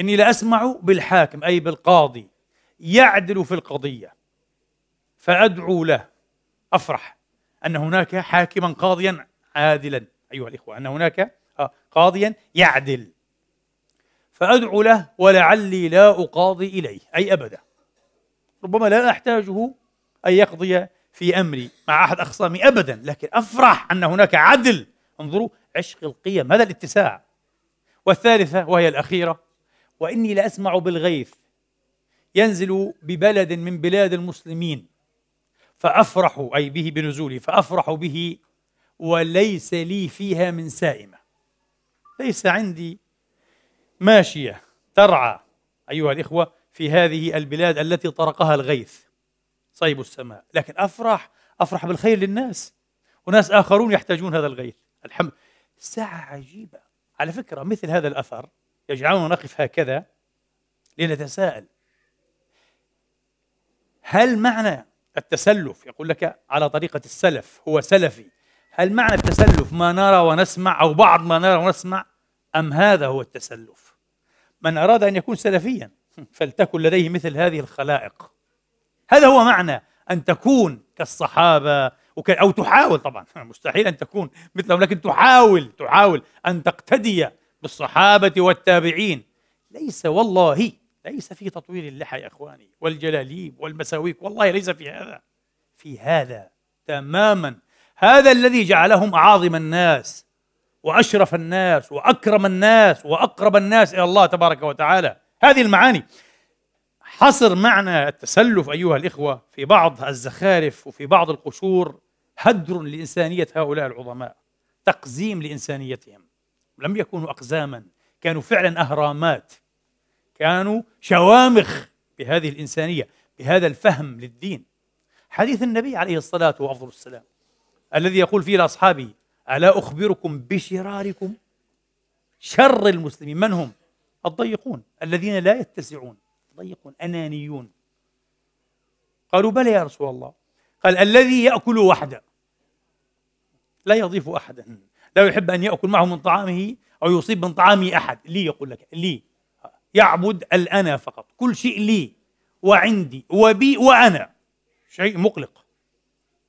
إني لأسمع بالحاكم أي بالقاضي يعدل في القضية فأدعو له أفرح أن هناك حاكما قاضيا عادلا أيها الإخوة أن هناك آه، قاضيا يعدل فأدعو له ولعلي لا أقاضي إليه أي أبدا ربما لا أحتاجه أن يقضي في أمري مع أحد أخصامي أبدا لكن أفرح أن هناك عدل انظروا عشق القيم هذا الاتساع والثالثة وهي الأخيرة وإني لأسمع بالغيث ينزل ببلد من بلاد المسلمين فأفرحوا أي به بنزوله فأفرحوا به وليس لي فيها من سائمة ليس عندي ماشية ترعى أيها الإخوة في هذه البلاد التي طرقها الغيث صيب السماء لكن أفرح أفرح بالخير للناس وناس آخرون يحتاجون هذا الغيث الحمد ساعة عجيبة على فكرة مثل هذا الأثر يجعلنا نقف هكذا لنتساءل هل معنى التسلف يقول لك على طريقة السلف هو سلفي هل معنى التسلف ما نرى ونسمع أو بعض ما نرى ونسمع أم هذا هو التسلف من أراد أن يكون سلفيا فلتكن لديه مثل هذه الخلائق هذا هو معنى أن تكون كالصحابة أو تحاول طبعا مستحيل أن تكون مثلهم لكن تحاول تحاول أن تقتدي بالصحابة والتابعين ليس والله ليس في تطوير اللحى يا إخواني والجلاليب والمساويك والله ليس في هذا في هذا تماما هذا الذي جعلهم أعاظم الناس وأشرف الناس وأكرم الناس وأقرب الناس إلى الله تبارك وتعالى هذه المعاني حصر معنى التسلف أيها الإخوة في بعض الزخارف وفي بعض القشور هدر لإنسانية هؤلاء العظماء تقزيم لإنسانيتهم لم يكونوا أقزاما كانوا فعلا أهرامات كانوا شوامخ بهذه الإنسانية بهذا الفهم للدين حديث النبي عليه الصلاة وأفضل السلام الذي يقول فيه لأصحابه ألا أخبركم بشراركم شر المسلمين من هم الضيقون الذين لا يتسعون ضيقون أنانيون قالوا بلى يا رسول الله قال الذي يأكل وحده لا يضيف أحدا لا يحب أن يأكل معه من طعامه أو يصيب من طعامه أحد لي يقول لك لي يعبد الأنا فقط كل شيء لي وعندي وبي وأنا شيء مقلق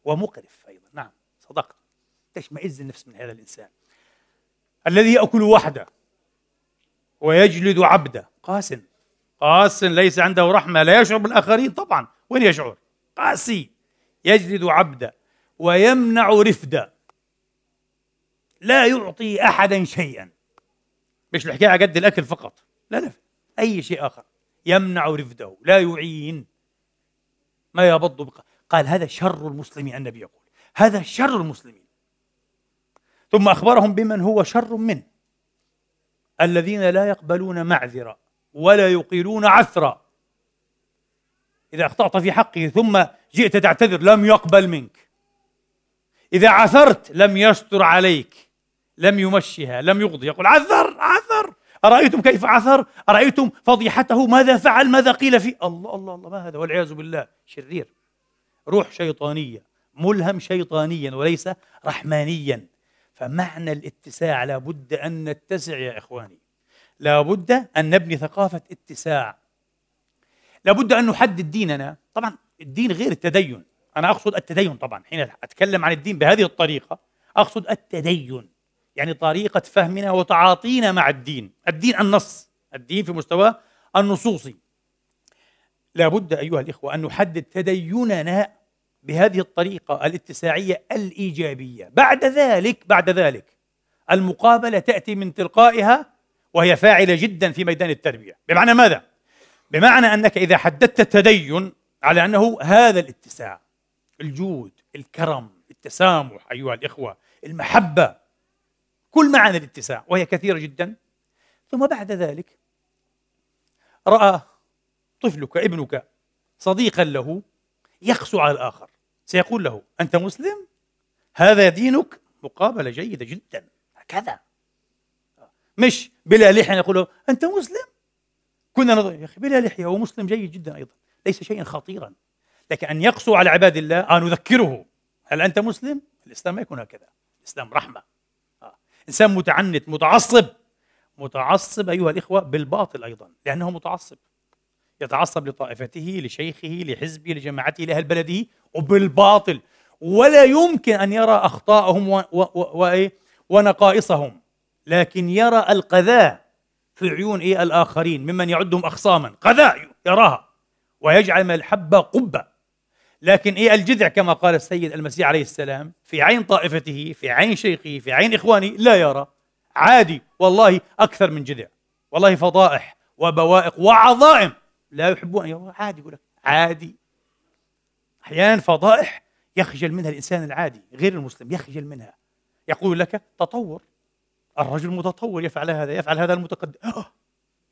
ومقرف أيضا نعم صدقت تشمئز النفس من هذا الإنسان الذي يأكل وحده ويجلد عبده قاس قاس ليس عنده رحمة لا يشعر بالآخرين طبعا وين يشعر قاسي يجلد عبده ويمنع رفده لا يعطي أحدا شيئا مش الحكاية قد الأكل فقط لا لا أي شيء آخر يمنع رفده لا يعين ما يبض بقى قال هذا شر المسلمين النبي يقول هذا شر المسلمين ثم أخبرهم بمن هو شر منه الذين لا يقبلون معذرة ولا يقيلون عثرا إذا أخطأت في حقه ثم جئت تعتذر لم يقبل منك إذا عثرت لم يستر عليك لم يمشيها لم يقضي يقول عذر عذر أرأيتم كيف عثر أرأيتم فضيحته ماذا فعل ماذا قيل فيه الله الله الله ما هذا والعياذ بالله شرير روح شيطانية ملهم شيطانيا وليس رحمانيا فمعنى الاتساع لابد أن نتسع يا إخواني لابد أن نبني ثقافة اتساع لابد أن نحدد ديننا طبعا الدين غير التدين أنا أقصد التدين طبعا حين أتكلم عن الدين بهذه الطريقة أقصد التدين يعني طريقة فهمنا وتعاطينا مع الدين الدين النص الدين في مستوى النصوصي لابد أيها الإخوة أن نحدد تديننا بهذه الطريقة الاتساعية الإيجابية بعد ذلك بعد ذلك المقابلة تأتي من تلقائها وهي فاعلة جدا في ميدان التربية بمعنى ماذا؟ بمعنى أنك إذا حددت التدين على أنه هذا الاتساع الجود الكرم التسامح أيها الإخوة المحبة كل معاني الاتساع وهي كثيرة جدا ثم بعد ذلك رأى طفلك ابنك صديقا له يقسو على الآخر سيقول له أنت مسلم؟ هذا دينك؟ مقابلة جيدة جدا هكذا مش بلا لحية يقول له أنت مسلم؟ كنا نظن يا أخي بلا لحية هو مسلم جيد جدا أيضا ليس شيئا خطيرا لكن أن يقسو على عباد الله أن آه، نذكره هل أنت مسلم؟ الإسلام ما يكون هكذا الإسلام رحمة انسان متعنت متعصب متعصب ايها الاخوه بالباطل ايضا لانه متعصب يتعصب لطائفته لشيخه لحزبه لجماعته لاهل بلده وبالباطل ولا يمكن ان يرى اخطاءهم و و و و إيه؟ ونقائصهم لكن يرى القذاء في عيون إيه الاخرين ممن يعدهم اخصاما قذاء يراها ويجعل من الحبه قبه لكن إيه الجذع كما قال السيد المسيح عليه السلام في عين طائفته في عين شيخه في عين إخوانه لا يرى عادي والله أكثر من جذع والله فضائح وبوائق وعظائم لا يحبون أن يرى عادي يقول لك عادي أحيانا فضائح يخجل منها الإنسان العادي غير المسلم يخجل منها يقول لك تطور الرجل متطور يفعل هذا يفعل هذا المتقدم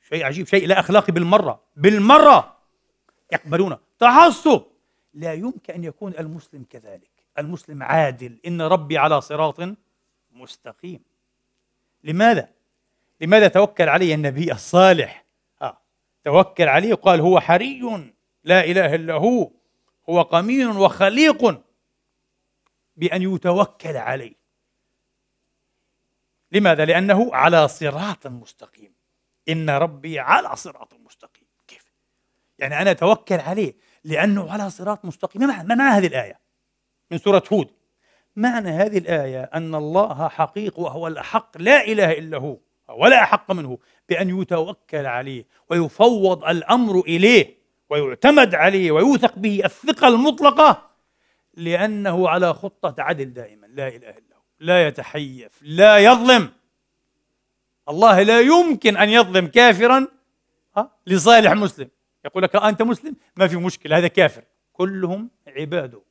شيء عجيب شيء لا أخلاقي بالمرة بالمرة يقبلونه تعصب لا يمكن أن يكون المسلم كذلك المسلم عادل إن ربي على صراط مستقيم لماذا؟ لماذا توكل علي النبي الصالح؟ آه. توكل عليه قال هو حري لا إله إلا هو هو قمين وخليق بأن يتوكل عليه لماذا؟ لأنه على صراط مستقيم إن ربي على صراط يعني أنا أتوكل عليه لأنه على صراط مستقيم ما معنى هذه الآية من سورة هود معنى هذه الآية أن الله حقيق وهو الأحق لا إله إلا هو ولا أحق منه بأن يتوكل عليه ويفوض الأمر إليه ويعتمد عليه ويوثق به الثقة المطلقة لأنه على خطة عدل دائما لا إله إلا هو لا يتحيف لا يظلم الله لا يمكن أن يظلم كافرا آه، لصالح مسلم يقول لك أنت مسلم ما في مشكلة هذا كافر كلهم عباده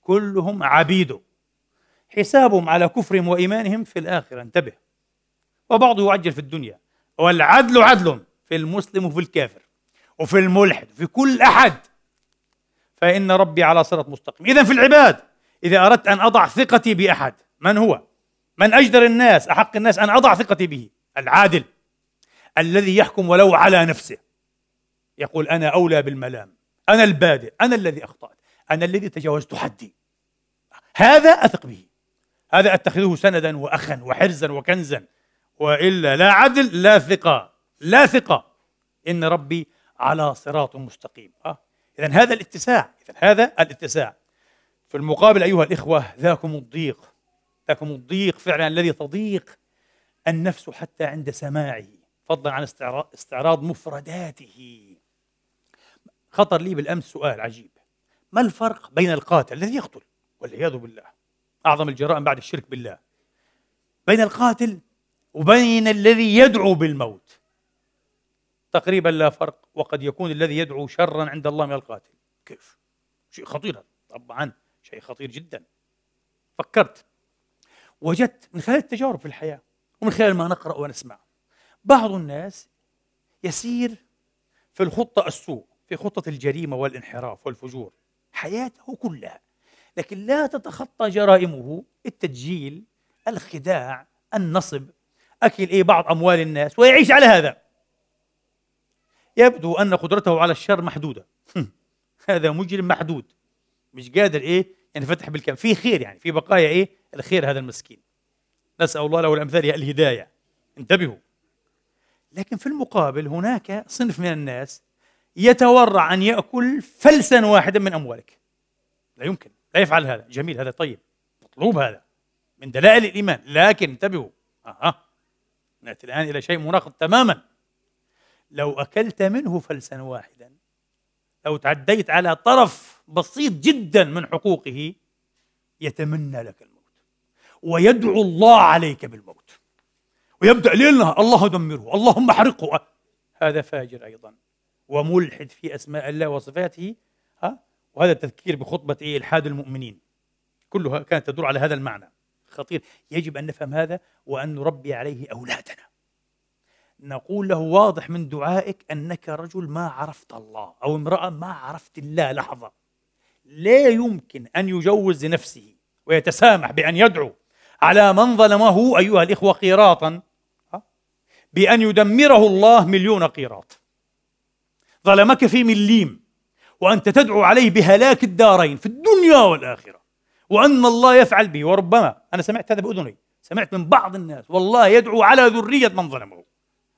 كلهم عبيده حسابهم على كفرهم وإيمانهم في الآخرة انتبه وبعضه يعجل في الدنيا والعدل عدل في المسلم وفي الكافر وفي الملحد في كل أحد فإن ربي على صراط مستقيم إذا في العباد إذا أردت أن أضع ثقتي بأحد من هو؟ من أجدر الناس أحق الناس أن أضع ثقتي به العادل الذي يحكم ولو على نفسه يقول أنا أولى بالملام أنا البادئ أنا الذي أخطأت أنا الذي تجاوزت حدي هذا أثق به هذا أتخذه سندا وأخا وحرزا وكنزا وإلا لا عدل لا ثقة لا ثقة إن ربي على صراط مستقيم أه؟ إذا هذا الاتساع إذا هذا الاتساع في المقابل أيها الإخوة ذاكم الضيق ذاكم الضيق فعلا الذي تضيق النفس حتى عند سماعه فضلا عن استعراض مفرداته خطر لي بالامس سؤال عجيب ما الفرق بين القاتل الذي يقتل والعياذ بالله اعظم الجرائم بعد الشرك بالله بين القاتل وبين الذي يدعو بالموت تقريبا لا فرق وقد يكون الذي يدعو شرا عند الله من القاتل كيف شيء خطير طبعا شيء خطير جدا فكرت وجدت من خلال التجارب في الحياه ومن خلال ما نقرا ونسمع بعض الناس يسير في الخطه السوء في خطة الجريمة والانحراف والفجور حياته كلها لكن لا تتخطى جرائمه التدجيل الخداع النصب أكل إيه بعض أموال الناس ويعيش على هذا يبدو أن قدرته على الشر محدودة هذا مجرم محدود مش قادر إيه ينفتح بالكم في خير يعني في بقايا إيه الخير هذا المسكين نسأل الله له الأمثال الهداية انتبهوا لكن في المقابل هناك صنف من الناس يتورع أن يأكل فلسا واحدا من أموالك لا يمكن لا يفعل هذا جميل هذا طيب مطلوب هذا من دلائل الإيمان لكن انتبهوا أها نأتي الآن إلى شيء مناقض تماما لو أكلت منه فلسا واحدا لو تعديت على طرف بسيط جدا من حقوقه يتمنى لك الموت ويدعو الله عليك بالموت ويبدأ ليل نهار الله دمره اللهم احرقه هذا فاجر أيضا وملحد في أسماء الله وصفاته ها وهذا التذكير بخطبة إيه إلحاد المؤمنين كلها كانت تدور على هذا المعنى خطير يجب أن نفهم هذا وأن نربي عليه أولادنا نقول له واضح من دعائك أنك رجل ما عرفت الله أو امرأة ما عرفت الله لحظة لا يمكن أن يجوز لنفسه ويتسامح بأن يدعو على من ظلمه أيها الإخوة قيراطا بأن يدمره الله مليون قيراط ظلمك في مليم وأنت تدعو عليه بهلاك الدارين في الدنيا والآخرة وأن الله يفعل به وربما أنا سمعت هذا بأذني سمعت من بعض الناس والله يدعو على ذرية من ظلمه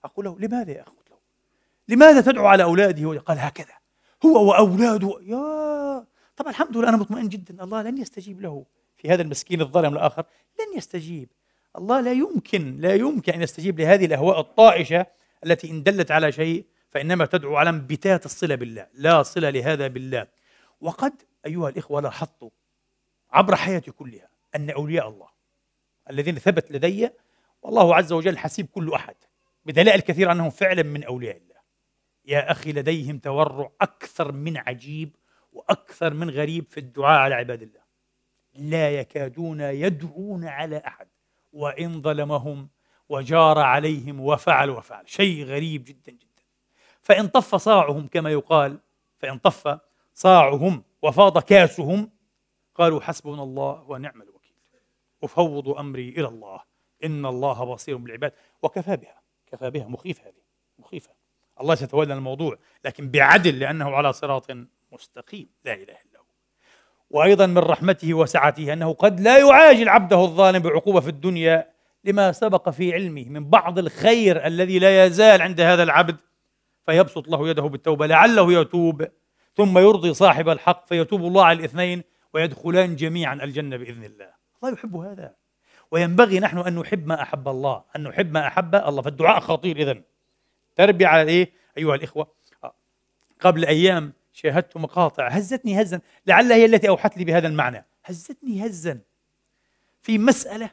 أقول له لماذا يا أخي له لماذا تدعو على أولاده قال هكذا هو وأولاده يا طبعا الحمد لله أنا مطمئن جدا الله لن يستجيب له في هذا المسكين الظالم الآخر لن يستجيب الله لا يمكن لا يمكن أن يستجيب لهذه الأهواء الطائشة التي إن دلت على شيء فإنما تدعو على انبتات الصلة بالله لا صلة لهذا بالله وقد أيها الإخوة لاحظت عبر حياتي كلها أن أولياء الله الذين ثبت لدي والله عز وجل حسيب كل أحد بدلائل كثيرة أنهم فعلا من أولياء الله يا أخي لديهم تورع أكثر من عجيب وأكثر من غريب في الدعاء على عباد الله لا يكادون يدعون على أحد وإن ظلمهم وجار عليهم وفعل وفعل شيء غريب جدا جدا فإن طف صاعهم كما يقال فإن طف صاعهم وفاض كاسهم قالوا حسبنا الله ونعم الوكيل أفوض أمري إلى الله إن الله بصير بالعباد وكفى بها كفى بها مخيفة هذه مخيفة الله سيتولى الموضوع لكن بعدل لأنه على صراط مستقيم لا إله إلا هو وأيضا من رحمته وسعته أنه قد لا يعاجل عبده الظالم بعقوبة في الدنيا لما سبق في علمه من بعض الخير الذي لا يزال عند هذا العبد فيبسط له يده بالتوبة لعله يتوب ثم يرضي صاحب الحق فيتوب الله على الاثنين ويدخلان جميعا الجنة بإذن الله الله يحب هذا وينبغي نحن أن نحب ما أحب الله أن نحب ما أحب الله فالدعاء خطير إذن تربي على إيه أيها الإخوة آه، قبل أيام شاهدت مقاطع هزتني هزا لعلها هي التي أوحت لي بهذا المعنى هزتني هزا في مسألة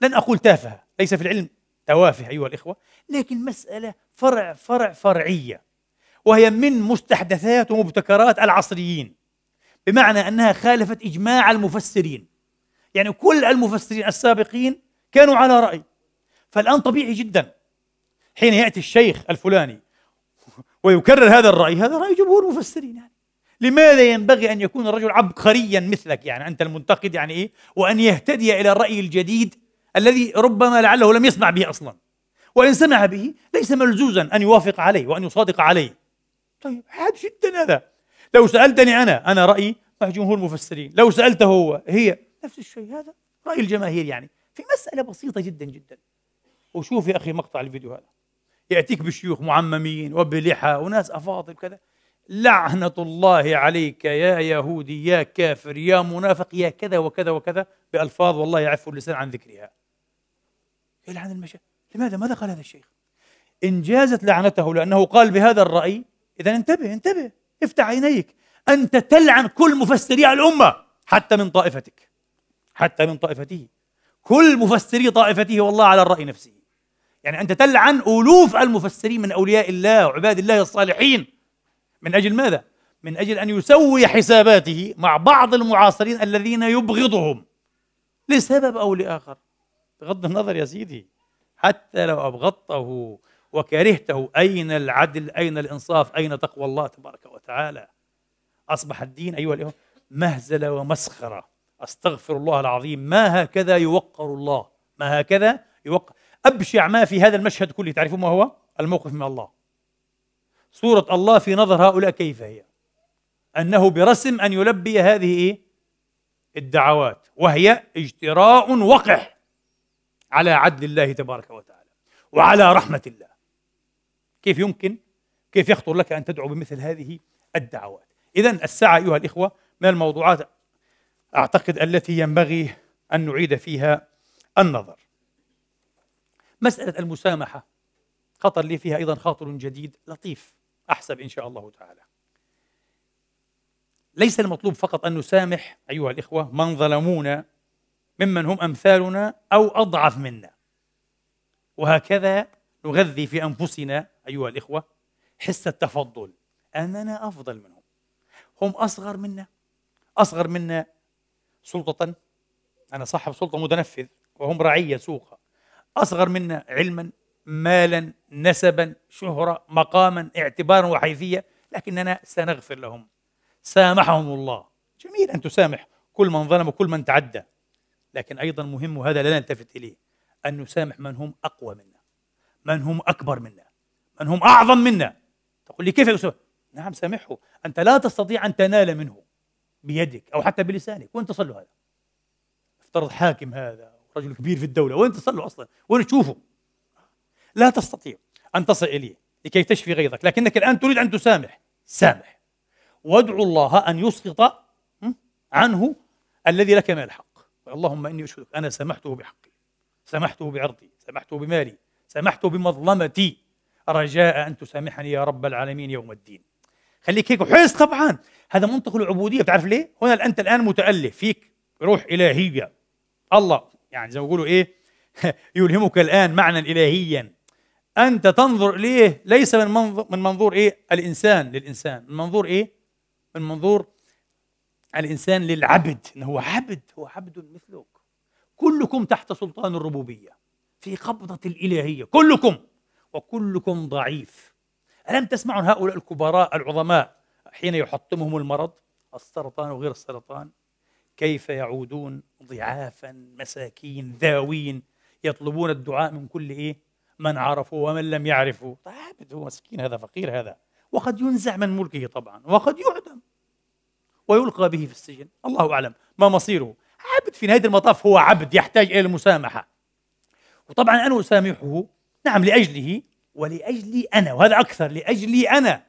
لن أقول تافهة ليس في العلم توافه أيها الإخوة لكن مسألة فرع فرع فرعية وهي من مستحدثات ومبتكرات العصريين بمعنى أنها خالفت إجماع المفسرين يعني كل المفسرين السابقين كانوا على رأي فالآن طبيعي جدا حين يأتي الشيخ الفلاني ويكرر هذا الرأي هذا رأي جمهور المفسرين يعني لماذا ينبغي أن يكون الرجل عبقريا مثلك يعني أنت المنتقد يعني إيه وأن يهتدي إلى الرأي الجديد الذي ربما لعله لم يسمع به أصلا وإن سمع به ليس ملزوزا أن يوافق عليه وأن يصادق عليه طيب حاد جدا هذا لو سألتني أنا أنا رأيي مع جمهور المفسرين لو سألته هو هي نفس الشيء هذا رأي الجماهير يعني في مسألة بسيطة جدا جدا وشوف يا أخي مقطع الفيديو هذا يأتيك بشيوخ معممين وبلحى وناس أفاضل كذا لعنة الله عليك يا يهودي يا كافر يا منافق يا كذا وكذا وكذا بألفاظ والله يعف اللسان عن ذكرها يلعن المشايخ لماذا ماذا قال هذا الشيخ إن جازت لعنته لأنه قال بهذا الرأي إذا انتبه انتبه افتح عينيك أنت تلعن كل مفسري الأمة حتى من طائفتك حتى من طائفته كل مفسري طائفته والله على الرأي نفسه يعني أنت تلعن ألوف المفسرين من أولياء الله وعباد الله الصالحين من أجل ماذا؟ من أجل أن يسوي حساباته مع بعض المعاصرين الذين يبغضهم لسبب أو لآخر بغض النظر يا سيدي حتى لو أبغضته وكرهته أين العدل أين الإنصاف أين تقوى الله تبارك وتعالى أصبح الدين أيها الإخوة مهزلة ومسخرة أستغفر الله العظيم ما هكذا يوقر الله ما هكذا يوقر أبشع ما في هذا المشهد كله تعرفون ما هو الموقف من الله صورة الله في نظر هؤلاء كيف هي أنه برسم أن يلبي هذه إيه؟ الدعوات وهي اجتراء وقح على عدل الله تبارك وتعالى وعلى رحمة الله كيف يمكن كيف يخطر لك أن تدعو بمثل هذه الدعوات إذا الساعة أيها الإخوة من الموضوعات أعتقد التي ينبغي أن نعيد فيها النظر مسألة المسامحة خطر لي فيها أيضا خاطر جديد لطيف أحسب إن شاء الله تعالى ليس المطلوب فقط أن نسامح أيها الإخوة من ظلمونا ممن هم امثالنا او اضعف منا وهكذا نغذي في انفسنا ايها الاخوه حس التفضل اننا افضل منهم هم اصغر منا اصغر منا سلطه انا صاحب سلطه متنفذ وهم رعيه سوقه اصغر منا علما مالا نسبا شهره مقاما اعتبارا وحيثيه لكننا سنغفر لهم سامحهم الله جميل ان تسامح كل من ظلم وكل من تعدى لكن أيضا مهم وهذا لا نلتفت إليه أن نسامح من هم أقوى منا من هم أكبر منا من هم أعظم منا تقول لي كيف يا نعم سامحه أنت لا تستطيع أن تنال منه بيدك أو حتى بلسانك وين تصل هذا افترض حاكم هذا رجل كبير في الدولة وين تصل أصلا وين تشوفه لا تستطيع أن تصل إليه لكي تشفي غيظك لكنك الآن تريد أن تسامح سامح وادعو الله أن يسقط عنه الذي لك من الحق اللهم إني أشهدك أنا سمحته بحقي سمحته بعرضي سمحته بمالي سمحته بمظلمتي رجاء أن تسامحني يا رب العالمين يوم الدين خليك هيك وحس طبعا هذا منطق العبودية بتعرف ليه؟ هنا أنت الآن متألف فيك روح إلهية الله يعني زي ما بيقولوا إيه يلهمك الآن معنى إلهيا أنت تنظر إليه ليس من منظور من منظور إيه؟ الإنسان للإنسان من منظور إيه؟ من منظور الانسان للعبد انه هو عبد هو عبد مثلك كلكم تحت سلطان الربوبيه في قبضه الالهيه كلكم وكلكم ضعيف الم تسمعوا هؤلاء الكبراء العظماء حين يحطمهم المرض السرطان وغير السرطان كيف يعودون ضعافا مساكين ذاوين يطلبون الدعاء من كل ايه من عرفوا ومن لم يعرفوا طيب، عبد هو مسكين هذا فقير هذا وقد ينزع من ملكه طبعا وقد يعدم ويلقى به في السجن الله أعلم ما مصيره عبد في نهاية المطاف هو عبد يحتاج إلى المسامحة وطبعا أنا أسامحه نعم لأجله ولأجلي أنا وهذا أكثر لأجلي أنا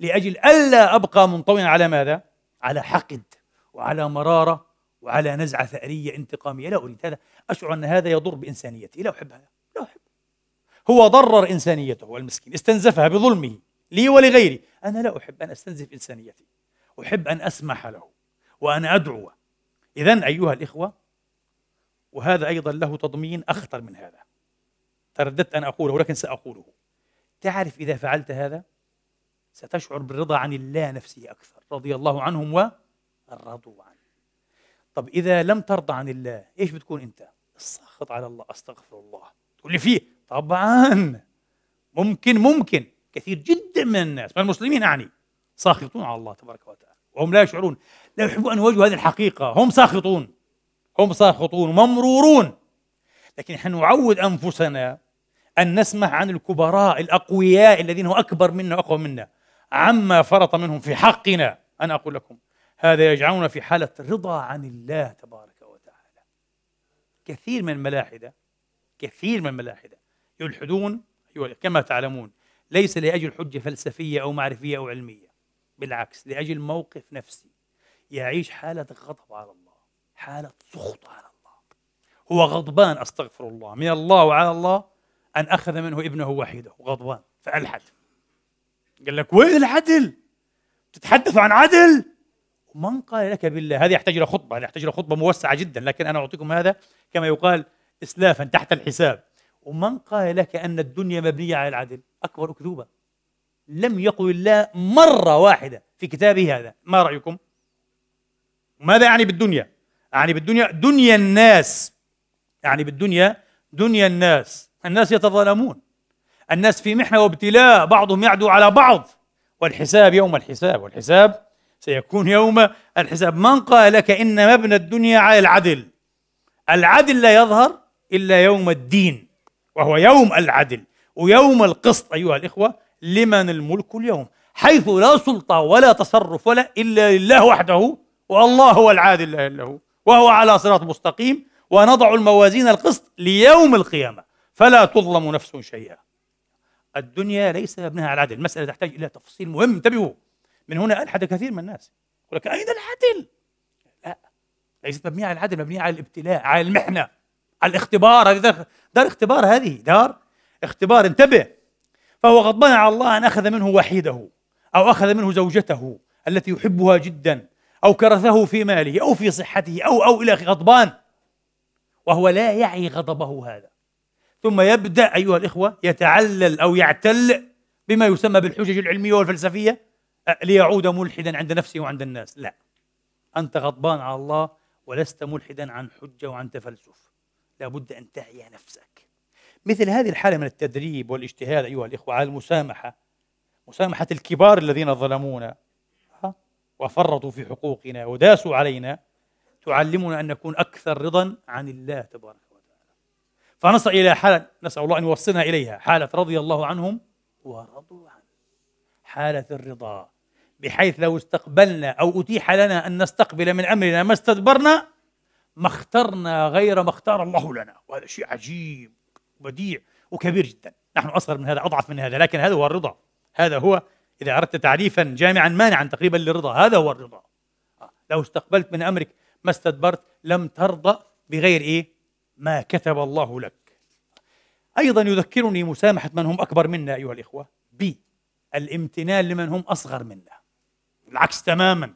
لأجل ألا أبقى منطويا على ماذا؟ على حقد وعلى مرارة وعلى نزعة ثأرية انتقامية لا أريد هذا أشعر أن هذا يضر بإنسانيتي لا أحب هذا لا أحب هو ضرر إنسانيته المسكين استنزفها بظلمه لي ولغيري أنا لا أحب أن أستنزف إنسانيتي أحب أن أسمح له وأن ادعو إذا أيها الإخوة وهذا أيضا له تضمين أخطر من هذا ترددت أن أقوله لكن سأقوله تعرف إذا فعلت هذا ستشعر بالرضا عن الله نفسه أكثر رضي الله عنهم ورضوا عنه طب إذا لم ترضى عن الله إيش بتكون أنت الساخط على الله أستغفر الله تقول لي فيه طبعا ممكن ممكن كثير جدا من الناس من المسلمين أعني ساخطون على الله تبارك وتعالى وهم لا يشعرون لا يحبون أن يواجهوا هذه الحقيقة هم ساخطون هم ساخطون ممرورون لكن نحن نعود أنفسنا أن نسمع عن الكبراء الأقوياء الذين هو أكبر منا وأقوى منا عما فرط منهم في حقنا أنا أقول لكم هذا يجعلنا في حالة رضا عن الله تبارك وتعالى كثير من الملاحدة كثير من الملاحدة يلحدون أيوة، كما تعلمون ليس لأجل حجة فلسفية أو معرفية أو علمية بالعكس لأجل موقف نفسي يعيش حالة غضب على الله حالة سخط على الله هو غضبان أستغفر الله من الله وعلى الله أن أخذ منه ابنه وحيده غضبان فألحد قال لك وين العدل تتحدث عن عدل من قال لك بالله هذا يحتاج إلى خطبة يحتاج إلى خطبة موسعة جدا لكن أنا أعطيكم هذا كما يقال إسلافا تحت الحساب ومن قال لك أن الدنيا مبنية على العدل أكبر أكذوبة لم يقل الله مرة واحدة في كتابه هذا ما رأيكم؟ ماذا يعني بالدنيا؟ يعني بالدنيا دنيا الناس يعني بالدنيا دنيا الناس الناس يتظالمون الناس في محنة وابتلاء بعضهم يعدو على بعض والحساب يوم الحساب والحساب سيكون يوم الحساب من قال لك إن مبنى الدنيا على العدل العدل لا يظهر إلا يوم الدين وهو يوم العدل ويوم القسط أيها الإخوة لمن الملك اليوم حيث لا سلطة ولا تصرف ولا إلا لله وحده والله هو العادل لا إلا هو وهو على صراط مستقيم ونضع الموازين القسط ليوم القيامة فلا تظلم نفس شيئا الدنيا ليس ابنها العدل المسألة تحتاج إلى تفصيل مهم انتبهوا من هنا ألحد كثير من الناس يقول لك أين العدل؟ لا ليست مبنية على العدل مبنية على الابتلاء على المحنة على الاختبار هذه دار اختبار هذه دار اختبار انتبه فهو غضبان على الله أن أخذ منه وحيده أو أخذ منه زوجته التي يحبها جدا أو كرثه في ماله أو في صحته أو أو إلى غضبان وهو لا يعي غضبه هذا ثم يبدأ أيها الإخوة يتعلل أو يعتل بما يسمى بالحجج العلمية والفلسفية ليعود ملحدا عند نفسه وعند الناس لا أنت غضبان على الله ولست ملحدا عن حجة وعن تفلسف لابد أن تعي نفسك مثل هذه الحالة من التدريب والاجتهاد أيها الإخوة على المسامحة مسامحة الكبار الذين ظلمونا آه. وفرطوا في حقوقنا وداسوا علينا تعلمنا أن نكون أكثر رضا عن الله تبارك وتعالى فنصل إلى حالة نسأل الله أن يوصلنا إليها حالة رضي الله عنهم ورضوا عنه حالة الرضا بحيث لو استقبلنا أو أتيح لنا أن نستقبل من أمرنا ما استدبرنا ما اخترنا غير ما اختار الله لنا وهذا شيء عجيب بديع وكبير جدا نحن أصغر من هذا أضعف من هذا لكن هذا هو الرضا هذا هو إذا أردت تعريفا جامعا مانعا تقريبا للرضا هذا هو الرضا آه، لو استقبلت من أمرك ما استدبرت لم ترضى بغير إيه ما كتب الله لك أيضا يذكرني مسامحة من هم أكبر منا أيها الإخوة بالامتنان لمن هم أصغر منا العكس تماما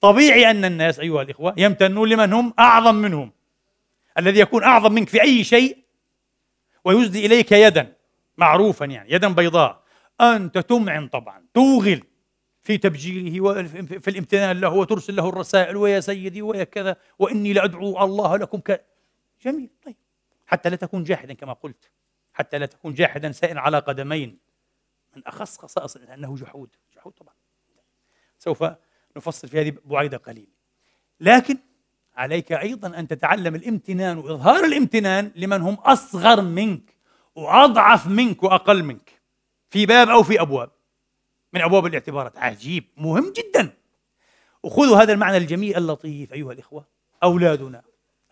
طبيعي أن الناس أيها الإخوة يمتنون لمن هم أعظم منهم الذي يكون أعظم منك في أي شيء ويسدي إليك يدا معروفا يعني يدا بيضاء أنت تمعن طبعا توغل في تبجيله وفي الامتنان له وترسل له الرسائل ويا سيدي ويا كذا وإني لأدعو الله لكم ك... جميل طيب حتى لا تكون جاحدا كما قلت حتى لا تكون جاحدا سائل على قدمين من أخص خصائص أنه جحود جحود طبعا سوف نفصل في هذه بعيدة قليلا لكن عليك ايضا ان تتعلم الامتنان واظهار الامتنان لمن هم اصغر منك واضعف منك واقل منك في باب او في ابواب من ابواب الاعتبارات عجيب مهم جدا وخذوا هذا المعنى الجميل اللطيف ايها الاخوه اولادنا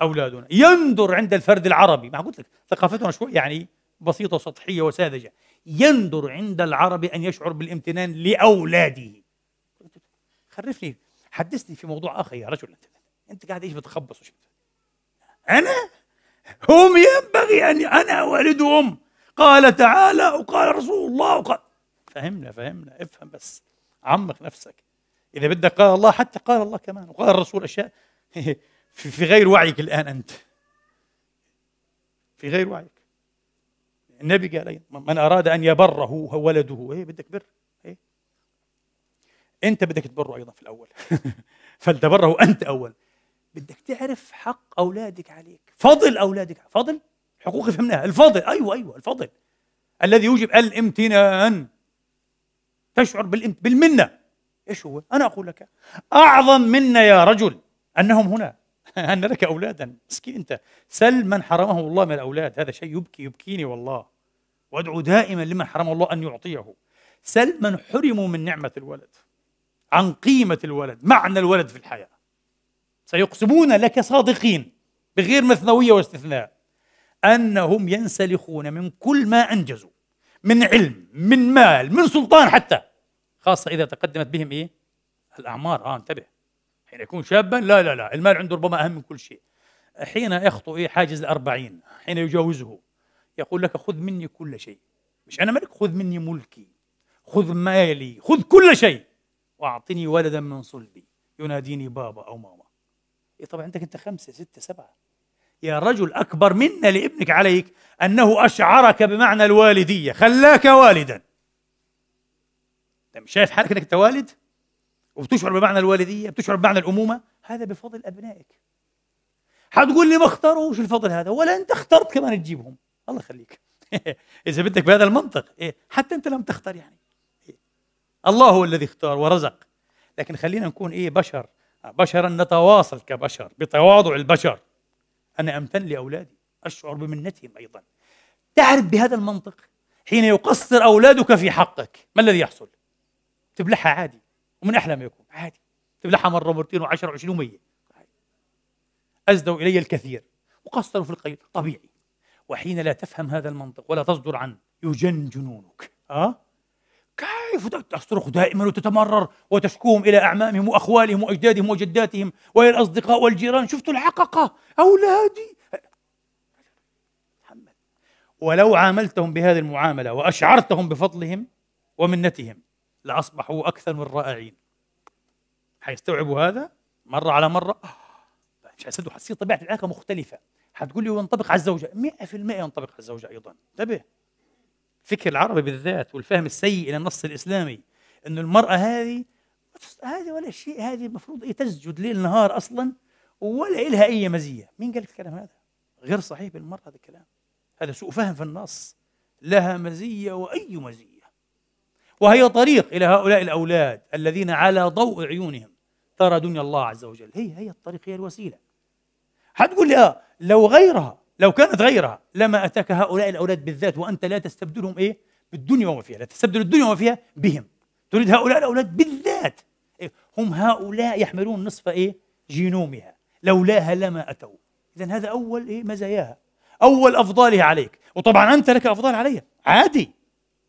اولادنا يندر عند الفرد العربي ما قلت لك ثقافتنا شو يعني بسيطه وسطحيه وساذجه يندر عند العربي ان يشعر بالامتنان لاولاده خرفني حدثني في موضوع اخر يا رجل انت انت قاعد ايش بتخبص وش انا هم ينبغي ان انا والد قال تعالى وقال رسول الله وقال فهمنا فهمنا افهم بس عمق نفسك اذا بدك قال الله حتى قال الله كمان وقال الرسول اشياء في غير وعيك الان انت في غير وعيك النبي قال من اراد ان يبره هو ولده ايه بدك بر ايه انت بدك تبره ايضا في الاول فلتبره انت اول بدك تعرف حق أولادك عليك فضل أولادك فضل حقوق فهمناها الفضل أيوة أيوة الفضل الذي يوجب الامتنان تشعر بالمنة إيش هو؟ أنا أقول لك أعظم منا يا رجل أنهم هنا أن لك أولادا مسكين أنت سل من حرمه الله من الأولاد هذا شيء يبكي يبكيني والله وأدعو دائما لمن حرم الله أن يعطيه سل من حرموا من نعمة الولد عن قيمة الولد معنى الولد في الحياة سيقسمون لك صادقين بغير مثنوية واستثناء أنهم ينسلخون من كل ما أنجزوا من علم من مال من سلطان حتى خاصة إذا تقدمت بهم إيه الأعمار آه انتبه حين يكون شابا لا لا لا المال عنده ربما أهم من كل شيء حين يخطو إيه حاجز الأربعين حين يجاوزه يقول لك خذ مني كل شيء مش أنا ملك خذ مني ملكي خذ مالي خذ كل شيء وأعطني ولدا من صلبي يناديني بابا أو ماما إيه طبعا عندك أنت خمسة ستة سبعة يا رجل أكبر منا لابنك عليك أنه أشعرك بمعنى الوالدية خلاك والدا أنت مش شايف حالك أنك أنت والد وبتشعر بمعنى الوالدية بتشعر بمعنى الأمومة هذا بفضل أبنائك حتقول لي ما اختاروش الفضل هذا ولا أنت اخترت كمان تجيبهم الله يخليك إذا بدك بهذا المنطق إيه؟ حتى أنت لم تختار يعني إيه؟ الله هو الذي اختار ورزق لكن خلينا نكون إيه بشر بشرا نتواصل كبشر بتواضع البشر أنا أمتن لأولادي أشعر بمنتهم أيضا تعرف بهذا المنطق حين يقصر أولادك في حقك ما الذي يحصل؟ تبلعها عادي ومن احلى ما يكون عادي تبلعها مرة مرتين 20 و 100 أزدوا إلي الكثير وقصروا في القليل طبيعي وحين لا تفهم هذا المنطق ولا تصدر عنه يجن جنونك أه؟ كيف تصرخ دائما وتتمرر وتشكوهم إلى أعمامهم وأخوالهم وأجدادهم وجداتهم وإلى الأصدقاء والجيران شفتوا العققة أولادي ولو عاملتهم بهذه المعاملة وأشعرتهم بفضلهم ومنتهم لأصبحوا أكثر من رائعين حيستوعبوا هذا مرة على مرة مش آه، حسيت طبيعة العلاقة مختلفة حتقول لي ينطبق على الزوجة 100% ينطبق على الزوجة أيضا انتبه الفكر العربي بالذات والفهم السيء للنص الاسلامي انه المراه هذه هذه ولا شيء هذه المفروض إيه تسجد ليل نهار اصلا ولا لها اي مزيه مين قال الكلام هذا غير صحيح بالمره هذا الكلام هذا سوء فهم في النص لها مزيه واي مزيه وهي طريق الى هؤلاء الاولاد الذين على ضوء عيونهم ترى دنيا الله عز وجل هي هي الطريق هي الوسيله حتقول لي اه لو غيرها لو كانت غيرها لما أتاك هؤلاء الأولاد بالذات وأنت لا تستبدلهم إيه؟ بالدنيا وما فيها لا تستبدل الدنيا وما فيها بهم تريد هؤلاء الأولاد بالذات إيه؟ هم هؤلاء يحملون نصف إيه؟ جينومها لولاها لما أتوا إذا هذا أول إيه؟ مزاياها أول أفضالها عليك وطبعا أنت لك أفضال عليها عادي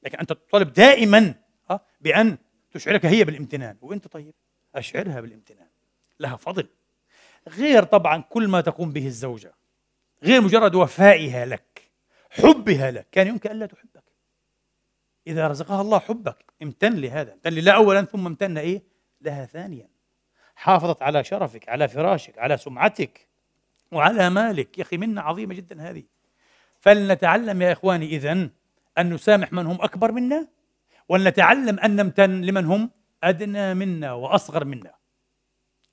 لكن أنت تطالب دائما آه، بأن تشعرك هي بالامتنان وأنت طيب أشعرها بالامتنان لها فضل غير طبعا كل ما تقوم به الزوجة غير مجرد وفائها لك حبها لك كان يمكن ألا تحبك إذا رزقها الله حبك امتن لهذا امتن لله أولا ثم امتن إيه لها ثانيا حافظت على شرفك على فراشك على سمعتك وعلى مالك يا أخي منة عظيمة جدا هذه فلنتعلم يا إخواني إذا أن نسامح من هم أكبر منا ولنتعلم أن نمتن لمن هم أدنى منا وأصغر منا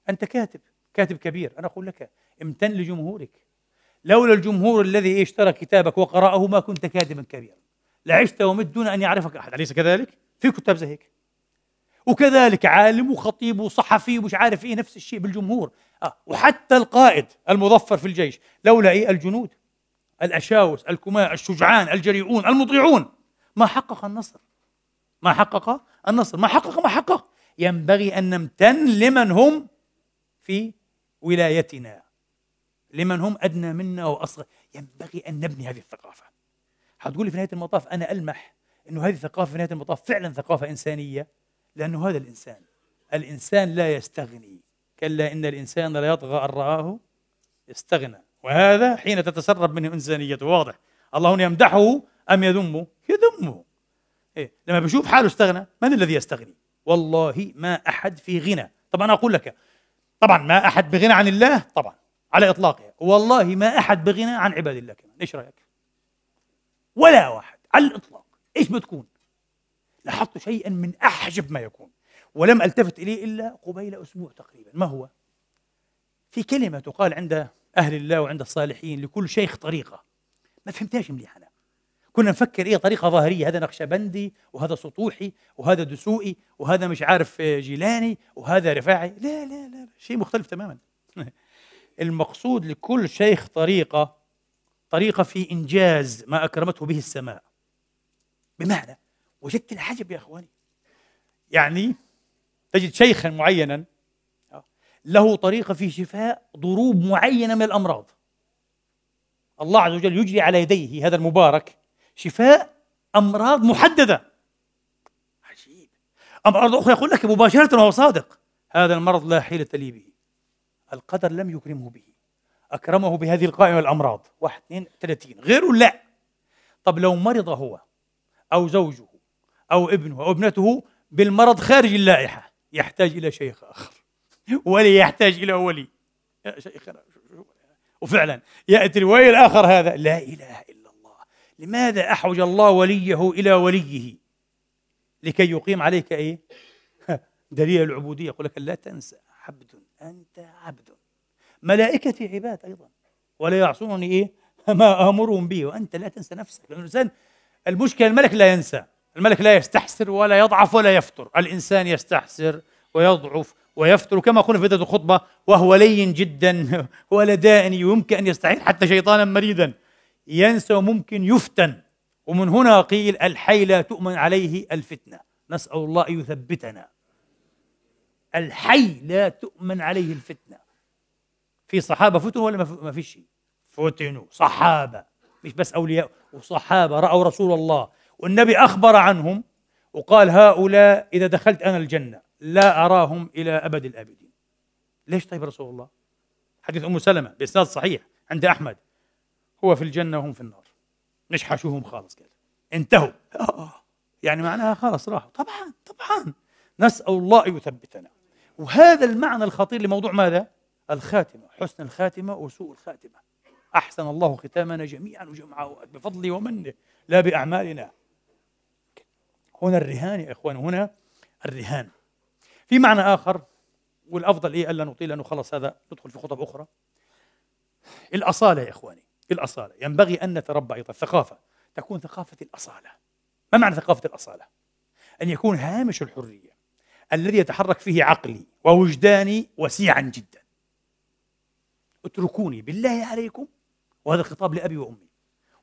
أنت كاتب كاتب كبير أنا أقول لك امتن لجمهورك لولا الجمهور الذي اشترى كتابك وقرأه ما كنت كاذبا كبيرا لعشت ومت دون أن يعرفك أحد أليس كذلك؟ في كتاب زي هيك وكذلك عالم وخطيب وصحفي ومش عارف ايه نفس الشيء بالجمهور آه. وحتى القائد المظفر في الجيش لولا ايه الجنود الاشاوس الكماء الشجعان الجريئون المطيعون ما حقق النصر ما حقق النصر ما حقق ما حقق ينبغي ان نمتن لمن هم في ولايتنا لمن هم أدنى منا وأصغر ينبغي أن نبني هذه الثقافة حتقولي في نهاية المطاف أنا ألمح أنه هذه الثقافة في نهاية المطاف فعلا ثقافة إنسانية لأنه هذا الإنسان الإنسان لا يستغني كلا إن الإنسان لا يطغى أن رآه استغنى وهذا حين تتسرب منه إنسانيته واضح الله هنا يمدحه أم يذمه يذمه إيه؟ لما بشوف حاله استغنى من الذي يستغني والله ما أحد في غنى طبعا أقول لك طبعا ما أحد بغنى عن الله طبعا على إطلاقها والله ما أحد بغنى عن عباد الله كمان إيش رأيك؟ ولا واحد على الإطلاق إيش بتكون؟ لاحظت شيئا من أحجب ما يكون ولم ألتفت إليه إلا قبيل أسبوع تقريبا ما هو؟ في كلمة تقال عند أهل الله وعند الصالحين لكل شيخ طريقة ما فهمتهاش مليح أنا كنا نفكر إيه طريقة ظاهرية هذا نقشبندي وهذا سطوحي وهذا دسوقي وهذا مش عارف جيلاني وهذا رفاعي لا لا لا شيء مختلف تماما المقصود لكل شيخ طريقة طريقة في إنجاز ما أكرمته به السماء بمعنى وجدت العجب يا إخواني يعني تجد شيخا معينا آه، له طريقة في شفاء ضروب معينة من الأمراض الله عز وجل يجري على يديه هذا المبارك شفاء أمراض محددة عجيب أمراض أخرى يقول لك مباشرة وهو صادق هذا المرض لا حيلة لي به القدر لم يكرمه به أكرمه بهذه القائمة الأمراض واحد اثنين ثلاثين غيره لا طب لو مرض هو أو زوجه أو ابنه أو ابنته بالمرض خارج اللائحة يحتاج إلى شيخ آخر ولي يحتاج إلى ولي يا شيخنا وفعلا يأتي الولي الآخر هذا لا إله إلا الله لماذا أحوج الله وليه إلى وليه لكي يقيم عليك إيه دليل العبودية يقول لك لا تنسى عبد أنت عبد ملائكتي عباد أيضا ولا يعصونني إيه ما آمرهم به وأنت لا تنسى نفسك لأن الإنسان المشكلة الملك لا ينسى الملك لا يستحسر ولا يضعف ولا يفتر الإنسان يستحسر ويضعف ويفتر كما قلنا في بداية الخطبة وهو لين جدا ولا دائني يمكن أن يستعين حتى شيطانا مريدا ينسى وممكن يفتن ومن هنا قيل الحي لا تؤمن عليه الفتنة نسأل الله أن يثبتنا الحي لا تؤمن عليه الفتنة في صحابة فتنوا ولا ما فيش فتنوا صحابة مش بس أولياء وصحابة رأوا رسول الله والنبي أخبر عنهم وقال هؤلاء إذا دخلت أنا الجنة لا أراهم إلى أبد الآبدين ليش طيب رسول الله حديث أم سلمة بإسناد صحيح عند أحمد هو في الجنة وهم في النار مش حشوهم خالص كده انتهوا آه. يعني معناها خلاص راحوا طبعا طبعا نسأل الله أن يثبتنا وهذا المعنى الخطير لموضوع ماذا؟ الخاتمة حسن الخاتمة وسوء الخاتمة أحسن الله ختامنا جميعا وجمعه بفضله ومنه لا بأعمالنا هنا الرهان يا إخوان هنا الرهان في معنى آخر والأفضل إيه ألا نطيل لأنه خلص هذا ندخل في خطب أخرى الأصالة يا إخواني الأصالة ينبغي أن نتربى أيضا الثقافة تكون ثقافة الأصالة ما معنى ثقافة الأصالة؟ أن يكون هامش الحرية الذي يتحرك فيه عقلي ووجداني وسيعا جدا اتركوني بالله عليكم وهذا الخطاب لأبي وأمي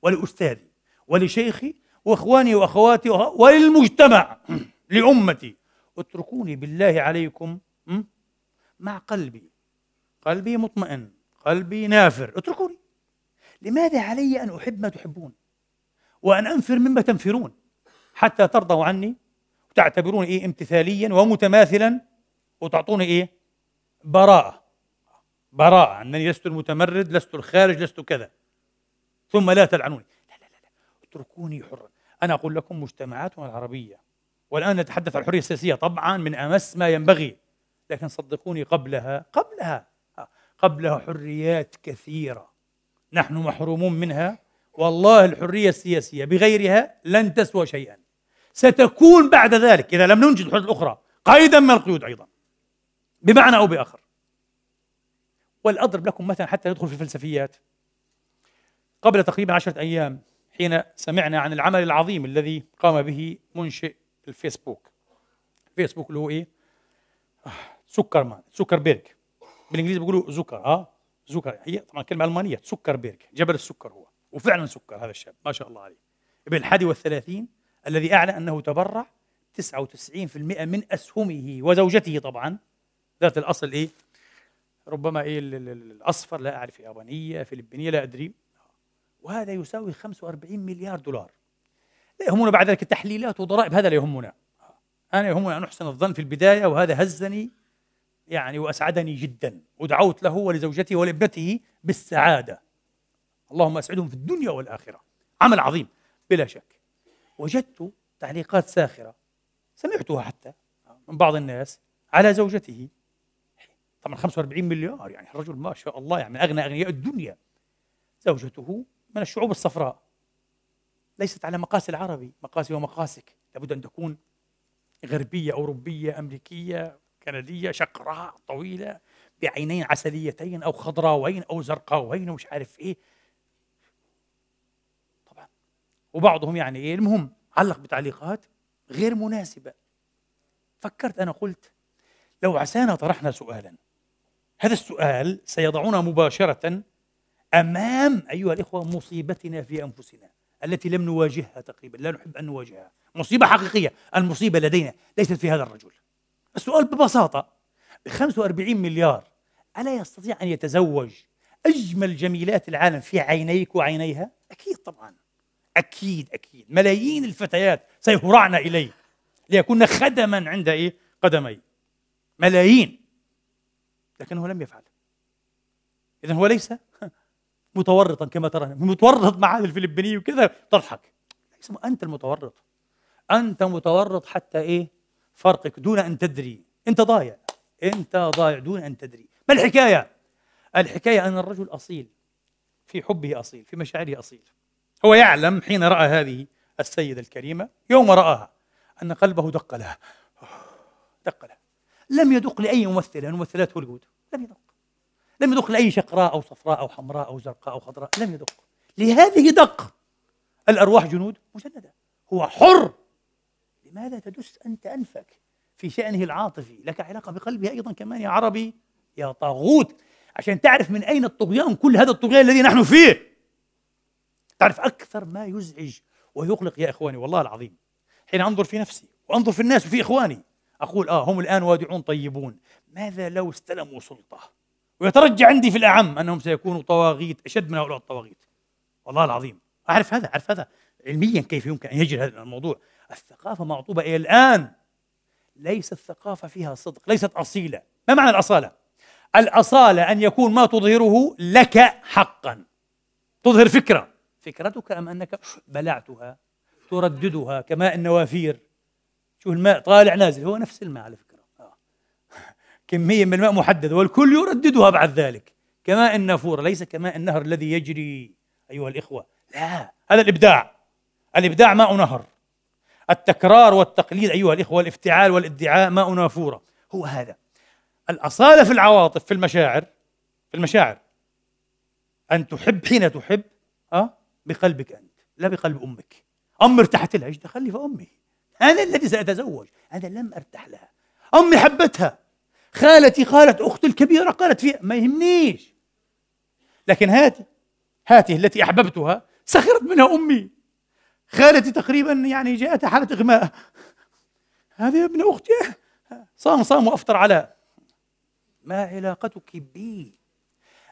ولأستاذي ولشيخي وإخواني وأخواتي وللمجتمع لأمتي اتركوني بالله عليكم مع قلبي قلبي مطمئن قلبي نافر اتركوني لماذا علي أن أحب ما تحبون وأن أنفر مما تنفرون حتى ترضوا عني تعتبرون ايه امتثاليا ومتماثلا وتعطون ايه براءة براءة أنني لست المتمرد لست الخارج لست كذا ثم لا تلعنوني لا لا لا, لا. اتركوني حرا أنا أقول لكم مجتمعاتنا العربية والآن نتحدث عن الحرية السياسية طبعا من أمس ما ينبغي لكن صدقوني قبلها قبلها قبلها حريات كثيرة نحن محرومون منها والله الحرية السياسية بغيرها لن تسوى شيئا ستكون بعد ذلك إذا لم ننجز الحدود الأخرى قيدا من القيود أيضا بمعنى أو بآخر ولأضرب لكم مثلا حتى ندخل في الفلسفيات قبل تقريبا عشرة أيام حين سمعنا عن العمل العظيم الذي قام به منشئ الفيسبوك فيسبوك اللي هو إيه؟ سكرمان سكربيرغ بالإنجليزي بيقولوا زكر ها آه، زكر هي طبعا كلمة ألمانية سكربيرغ جبل السكر هو وفعلا سكر هذا الشاب ما شاء الله عليه ابن الحادي والثلاثين الذي أعلن أنه تبرع 99% من أسهمه وزوجته طبعا ذات الأصل إيه ربما إيه الأصفر لا أعرف يابانية فلبينية لا أدري وهذا يساوي 45 مليار دولار لا يهمنا بعد ذلك تحليلات وضرائب هذا لا يهمنا أنا يهمنا أن أحسن الظن في البداية وهذا هزني يعني وأسعدني جدا ودعوت له ولزوجته ولابنته بالسعادة اللهم أسعدهم في الدنيا والآخرة عمل عظيم بلا شك وجدت تعليقات ساخرة سمعتها حتى من بعض الناس على زوجته طبعا 45 مليار يعني الرجل ما شاء الله يعني من أغنى أغنياء الدنيا زوجته من الشعوب الصفراء ليست على مقاس العربي مقاسي ومقاسك لابد أن تكون غربية أوروبية أمريكية كندية شقراء طويلة بعينين عسليتين أو خضراوين أو زرقاوين ومش عارف إيه وبعضهم يعني ايه المهم علق بتعليقات غير مناسبه فكرت انا قلت لو عسانا طرحنا سؤالا هذا السؤال سيضعنا مباشره امام ايها الاخوه مصيبتنا في انفسنا التي لم نواجهها تقريبا لا نحب ان نواجهها مصيبه حقيقيه المصيبه لدينا ليست في هذا الرجل السؤال ببساطه ب 45 مليار الا يستطيع ان يتزوج اجمل جميلات العالم في عينيك وعينيها اكيد طبعا أكيد أكيد ملايين الفتيات سيهرعن إليه ليكون خدما عند إيه؟ قدمي ملايين لكنه لم يفعل إذا هو ليس متورطا كما ترى متورط مع هذا الفلبيني وكذا تضحك ليس أنت المتورط أنت متورط حتى إيه فرقك دون أن تدري أنت ضايع أنت ضايع دون أن تدري ما الحكاية؟ الحكاية أن الرجل أصيل في حبه أصيل في مشاعره أصيل هو يعلم حين رأى هذه السيدة الكريمة يوم رآها أن قلبه دق لها دق لها لم يدق لأي ممثلة من ممثلات هوليوود لم يدق لم يدق لأي شقراء أو صفراء أو حمراء أو زرقاء أو خضراء لم يدق لهذه دق الأرواح جنود مجندة هو حر لماذا تدس أنت أنفك في شأنه العاطفي لك علاقة بقلبه أيضا كمان يا عربي يا طاغوت عشان تعرف من أين الطغيان كل هذا الطغيان الذي نحن فيه تعرف أكثر ما يزعج ويقلق يا إخواني والله العظيم حين أنظر في نفسي وأنظر في الناس وفي إخواني أقول آه هم الآن وادعون طيبون ماذا لو استلموا سلطة ويترجى عندي في الأعم أنهم سيكونوا طواغيت أشد من هؤلاء الطواغيت والله العظيم أعرف هذا أعرف هذا علميا كيف يمكن أن يجري هذا الموضوع الثقافة معطوبة إلى الآن ليس الثقافة فيها صدق ليست أصيلة ما معنى الأصالة؟ الأصالة أن يكون ما تظهره لك حقا تظهر فكرة فكرتك أم أنك بلعتها ترددها كماء النوافير شوف الماء طالع نازل هو نفس الماء على فكرة آه. كمية من الماء محددة والكل يرددها بعد ذلك كماء النافورة ليس كماء النهر الذي يجري أيها الإخوة لا هذا الإبداع الإبداع ماء نهر التكرار والتقليد أيها الإخوة والافتعال والادعاء ماء نافورة هو هذا الأصالة في العواطف في المشاعر في المشاعر أن تحب حين تحب أه؟ بقلبك أنت لا بقلب أمك امي ارتحت لها إيش دخلني في أمي أنا الذي سأتزوج أنا لم أرتح لها أمي حبتها خالتي قالت أختي الكبيرة قالت فيها ما يهمنيش لكن هاتي هاتي التي أحببتها سخرت منها أمي خالتي تقريبا يعني جاءتها حالة إغماء هذه ابن أختي صام صام وأفطر على ما علاقتك بي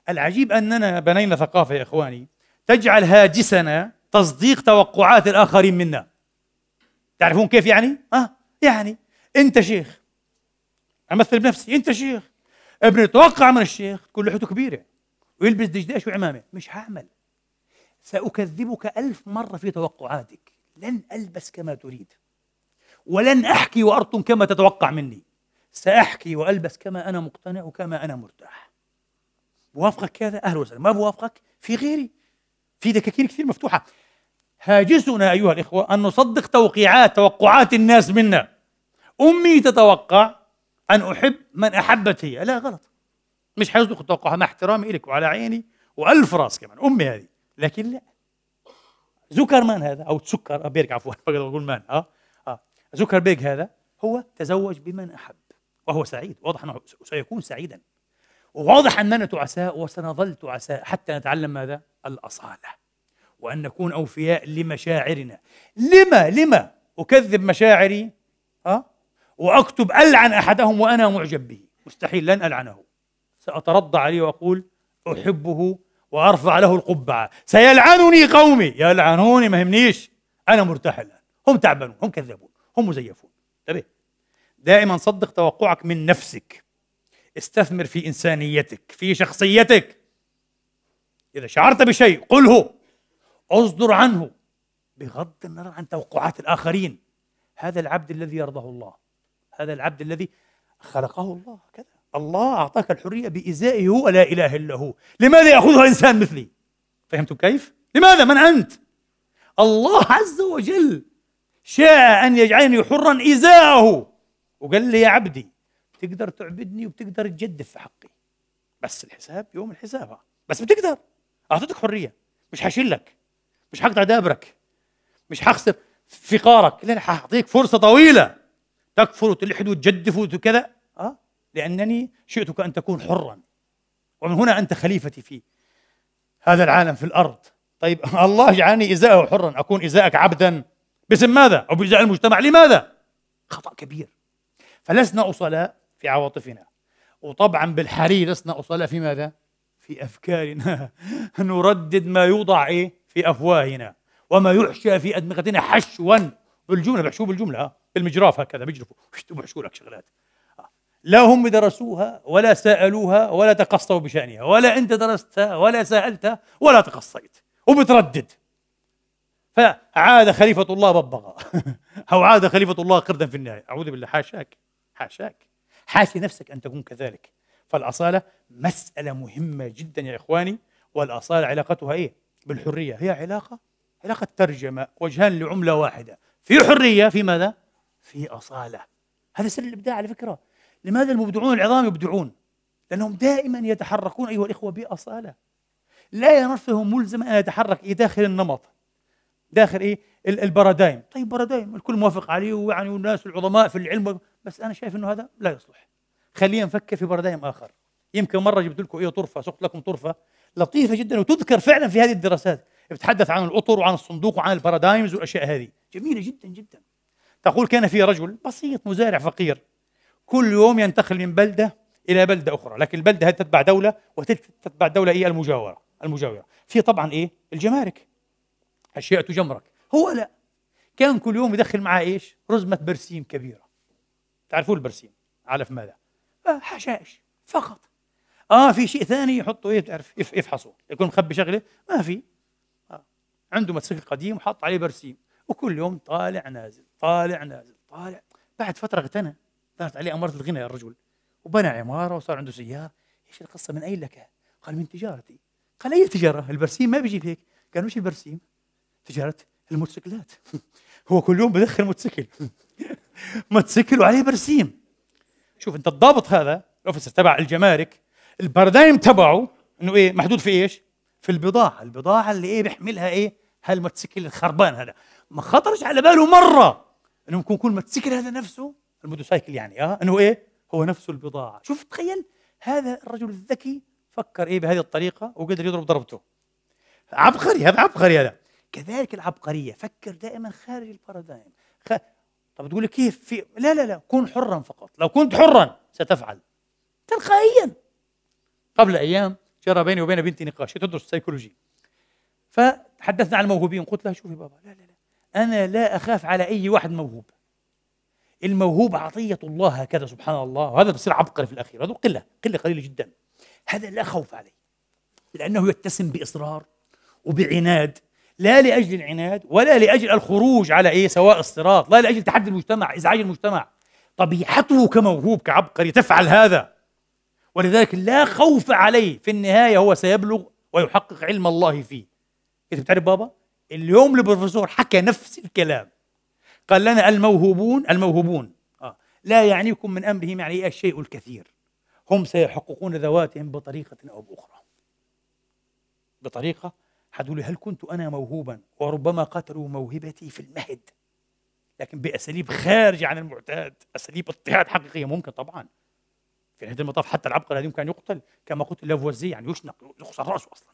العجيب أننا بنينا ثقافة يا إخواني تجعل هاجسنا تصديق توقعات الآخرين منا تعرفون كيف يعني؟ أه يعني أنت شيخ أمثل بنفسي أنت شيخ ابني يتوقع من الشيخ تكون لحيته كبيرة ويلبس دجداش وعمامة مش هعمل سأكذبك ألف مرة في توقعاتك لن ألبس كما تريد ولن أحكي وأرطم كما تتوقع مني سأحكي وألبس كما أنا مقتنع وكما أنا مرتاح بوافقك هذا أهلا وسهلا ما بوافقك في غيري في دكاكين كثير مفتوحه هاجسنا ايها الاخوه ان نصدق توقيعات توقعات الناس منا امي تتوقع ان احب من احبت هي لا غلط مش حيصدق توقعها مع احترامي لك وعلى عيني والف راس كمان امي هذه لكن لا زوكرمان هذا او سكر بيرك عفوا اقول مان اه اه بيرك هذا هو تزوج بمن احب وهو سعيد واضح انه سيكون سعيدا وواضح اننا تعساء وسنظل تعساء حتى نتعلم ماذا الأصالة وأن نكون أوفياء لمشاعرنا لما لما أكذب مشاعري ها وأكتب ألعن أحدهم وأنا معجب به مستحيل لن ألعنه سأترضى عليه وأقول أحبه وأرفع له القبعة سيلعنني قومي يلعنوني ما يهمنيش أنا مرتاح الآن هم تعبانون هم كذابون هم مزيفون انتبه دائما صدق توقعك من نفسك استثمر في إنسانيتك في شخصيتك إذا شعرت بشيء قله اصدر عنه بغض النظر عن توقعات الآخرين هذا العبد الذي يرضاه الله هذا العبد الذي خلقه الله كذا الله أعطاك الحرية بإزائه هو لا إله إلا هو لماذا يأخذها إنسان مثلي فهمتم كيف؟ لماذا؟ من أنت؟ الله عز وجل شاء أن يجعلني حرا إزاءه وقال لي يا عبدي تقدر تعبدني وبتقدر تجدف في حقي بس الحساب يوم الحساب بس بتقدر اعطيتك حريه مش هشيلك مش هقطع دابرك مش هخسر فقارك قارك لا هعطيك فرصه طويله تكفر وتلحد وتجدف وكذا اه لانني شئتك ان تكون حرا ومن هنا انت خليفتي في هذا العالم في الارض طيب الله جعلني ازاءه حرا اكون ازاءك عبدا باسم ماذا او بازاء المجتمع لماذا خطا كبير فلسنا اصلاء في عواطفنا وطبعا بالحري لسنا اصلاء في ماذا في أفكارنا نردد ما يوضع إيه في أفواهنا وما يحشى في أدمغتنا حشوا بالجملة بحشوه بالجملة آه. بالمجراف هكذا بيجرفوا بحشوا لك شغلات آه. لا هم درسوها ولا سألوها ولا تقصوا بشأنها ولا أنت درستها ولا سألتها ولا تقصيت وبتردد فعاد خليفة الله ببغاء أو عاد خليفة الله قردا في النهاية أعوذ بالله حاشاك حاشاك حاشي نفسك أن تكون كذلك فالأصالة مسألة مهمة جدا يا إخواني والأصالة علاقتها إيه؟ بالحرية هي علاقة علاقة ترجمة وجهان لعملة واحدة في حرية في ماذا؟ في أصالة هذا سر الإبداع على فكرة لماذا المبدعون العظام يبدعون؟ لأنهم دائما يتحركون أيها الإخوة بأصالة لا ينفهم ملزم أن يتحرك إيه داخل النمط داخل إيه البارادايم طيب بارادايم الكل موافق عليه ويعني والناس العظماء في العلم بس أنا شايف أنه هذا لا يصلح خلينا نفكر في بارادايم اخر يمكن مره جبت لكم ايه طرفه سقت لكم طرفه لطيفه جدا وتذكر فعلا في هذه الدراسات بتحدث عن الأطر وعن الصندوق وعن البارادايمز والأشياء هذه جميلة جدا جدا تقول كان في رجل بسيط مزارع فقير كل يوم ينتقل من بلدة إلى بلدة أخرى لكن البلدة هذه تتبع دولة وتتبع دولة إيه المجاورة المجاورة في طبعا إيه الجمارك أشياء تجمرك هو لا كان كل يوم يدخل معاه إيش رزمة برسيم كبيرة تعرفون البرسيم علف ماذا آه، حشائش فقط اه في شيء ثاني ايه تعرف يفحصوا يكون مخبي شغله ما في آه. عنده موتوسيكل قديم وحط عليه برسيم وكل يوم طالع نازل طالع نازل طالع بعد فتره اغتنى دارت عليه اماره الغنى يا الرجل وبنى عماره وصار عنده سياره ايش القصه من اين لك؟ قال من تجارتي قال اي تجاره؟ البرسيم ما بيجي هيك قال وش البرسيم؟ تجاره الموتوسيكلات هو كل يوم بدخل موتوسيكل موتوسيكل وعليه برسيم شوف انت الضابط هذا الاوفيسر تبع الجمارك البارادايم تبعه انه ايه محدود في ايش؟ في البضاعه، البضاعه اللي ايه بيحملها ايه؟ هالموتوسيكل الخربان هذا، ما خطرش على باله مره انه ممكن يكون الموتوسيكل هذا نفسه الموتوسيكل يعني اه انه ايه؟ هو نفسه البضاعه، شوف تخيل هذا الرجل الذكي فكر ايه بهذه الطريقه وقدر يضرب ضربته. عبقري هذا عبقري هذا. كذلك العبقريه، فكر دائما خارج البارادايم، طب تقول لي كيف في لا لا لا كن حرا فقط لو كنت حرا ستفعل تلقائيا قبل ايام جرى بيني وبين بنتي نقاش تدرس سيكولوجي فتحدثنا عن الموهوبين قلت لها شوفي بابا لا لا لا انا لا اخاف على اي واحد موهوب الموهوب عطية الله هكذا سبحان الله وهذا بصير عبقري في الأخير هذا قلة قلة قليلة جدا هذا لا خوف عليه لأنه يتسم بإصرار وبعناد لا لاجل العناد ولا لاجل الخروج على ايه سواء الصراط لا لاجل تحدي المجتمع ازعاج المجتمع طبيعته كموهوب كعبقري تفعل هذا ولذلك لا خوف عليه في النهايه هو سيبلغ ويحقق علم الله فيه إيه، انت بتعرف بابا اليوم البروفيسور حكى نفس الكلام قال لنا الموهوبون الموهوبون آه لا يعنيكم من امرهم يعني إيه، الشيء الكثير هم سيحققون ذواتهم بطريقه او باخرى بطريقه هتقول هل كنت أنا موهوبا وربما قتلوا موهبتي في المهد لكن بأساليب خارجة عن المعتاد أساليب اضطهاد حقيقية ممكن طبعا في نهاية المطاف حتى العبقري الذي كان يقتل كما قلت لافوازي يعني يشنق يخسر رأسه أصلا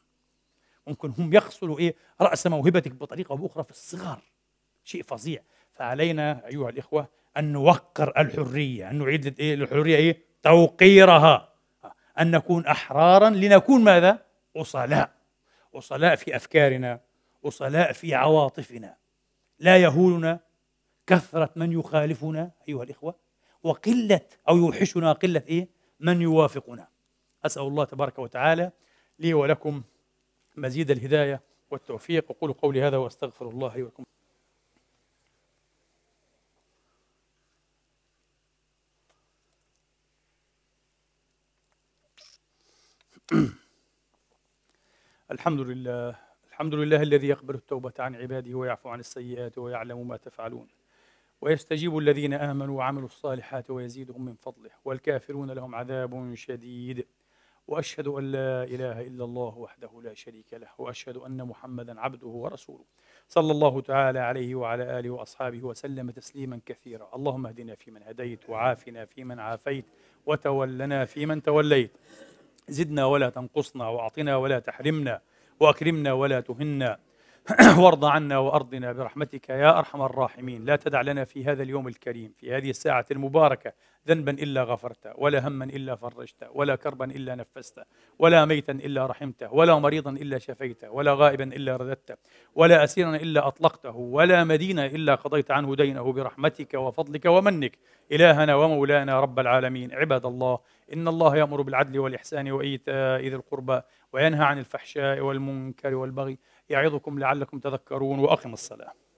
ممكن هم يغسلوا إيه رأس موهبتك بطريقة أو بأخرى في الصغر شيء فظيع فعلينا أيها الإخوة أن نوقر الحرية أن نعيد إيه للحرية إيه توقيرها أن نكون أحرارا لنكون ماذا أصلاء وصلاء في أفكارنا وصلاء في عواطفنا لا يهولنا كثرة من يخالفنا أيها الإخوة وقلة أو يوحشنا قلة إيه؟ من يوافقنا أسأل الله تبارك وتعالى لي ولكم مزيد الهداية والتوفيق أقول قولي هذا وأستغفر الله لي ولكم Mm-hmm. الحمد لله الحمد لله الذي يقبل التوبة عن عباده ويعفو عن السيئات ويعلم ما تفعلون ويستجيب الذين آمنوا وعملوا الصالحات ويزيدهم من فضله والكافرون لهم عذاب شديد وأشهد أن لا إله إلا الله وحده لا شريك له وأشهد أن محمدا عبده ورسوله صلى الله تعالى عليه وعلى آله وأصحابه وسلم تسليما كثيرا اللهم اهدنا فيمن هديت وعافنا فيمن عافيت وتولنا فيمن توليت زدنا ولا تنقصنا وأعطنا ولا تحرمنا وأكرمنا ولا تهنا وارض عنا وأرضنا برحمتك يا أرحم الراحمين لا تدع لنا في هذا اليوم الكريم في هذه الساعة المباركة ذنبا إلا غفرته ولا هما إلا فرجته ولا كربا إلا نفسته ولا ميتا إلا رحمته ولا مريضا إلا شفيته ولا غائبا إلا رددته ولا أسيرا إلا أطلقته ولا مدينا إلا قضيت عنه دينه برحمتك وفضلك ومنك إلهنا ومولانا رب العالمين عباد الله إن الله يأمر بالعدل والإحسان وإيتاء ذي القربى وينهى عن الفحشاء والمنكر والبغي يعظكم لعلكم تذكرون وأقم الصلاة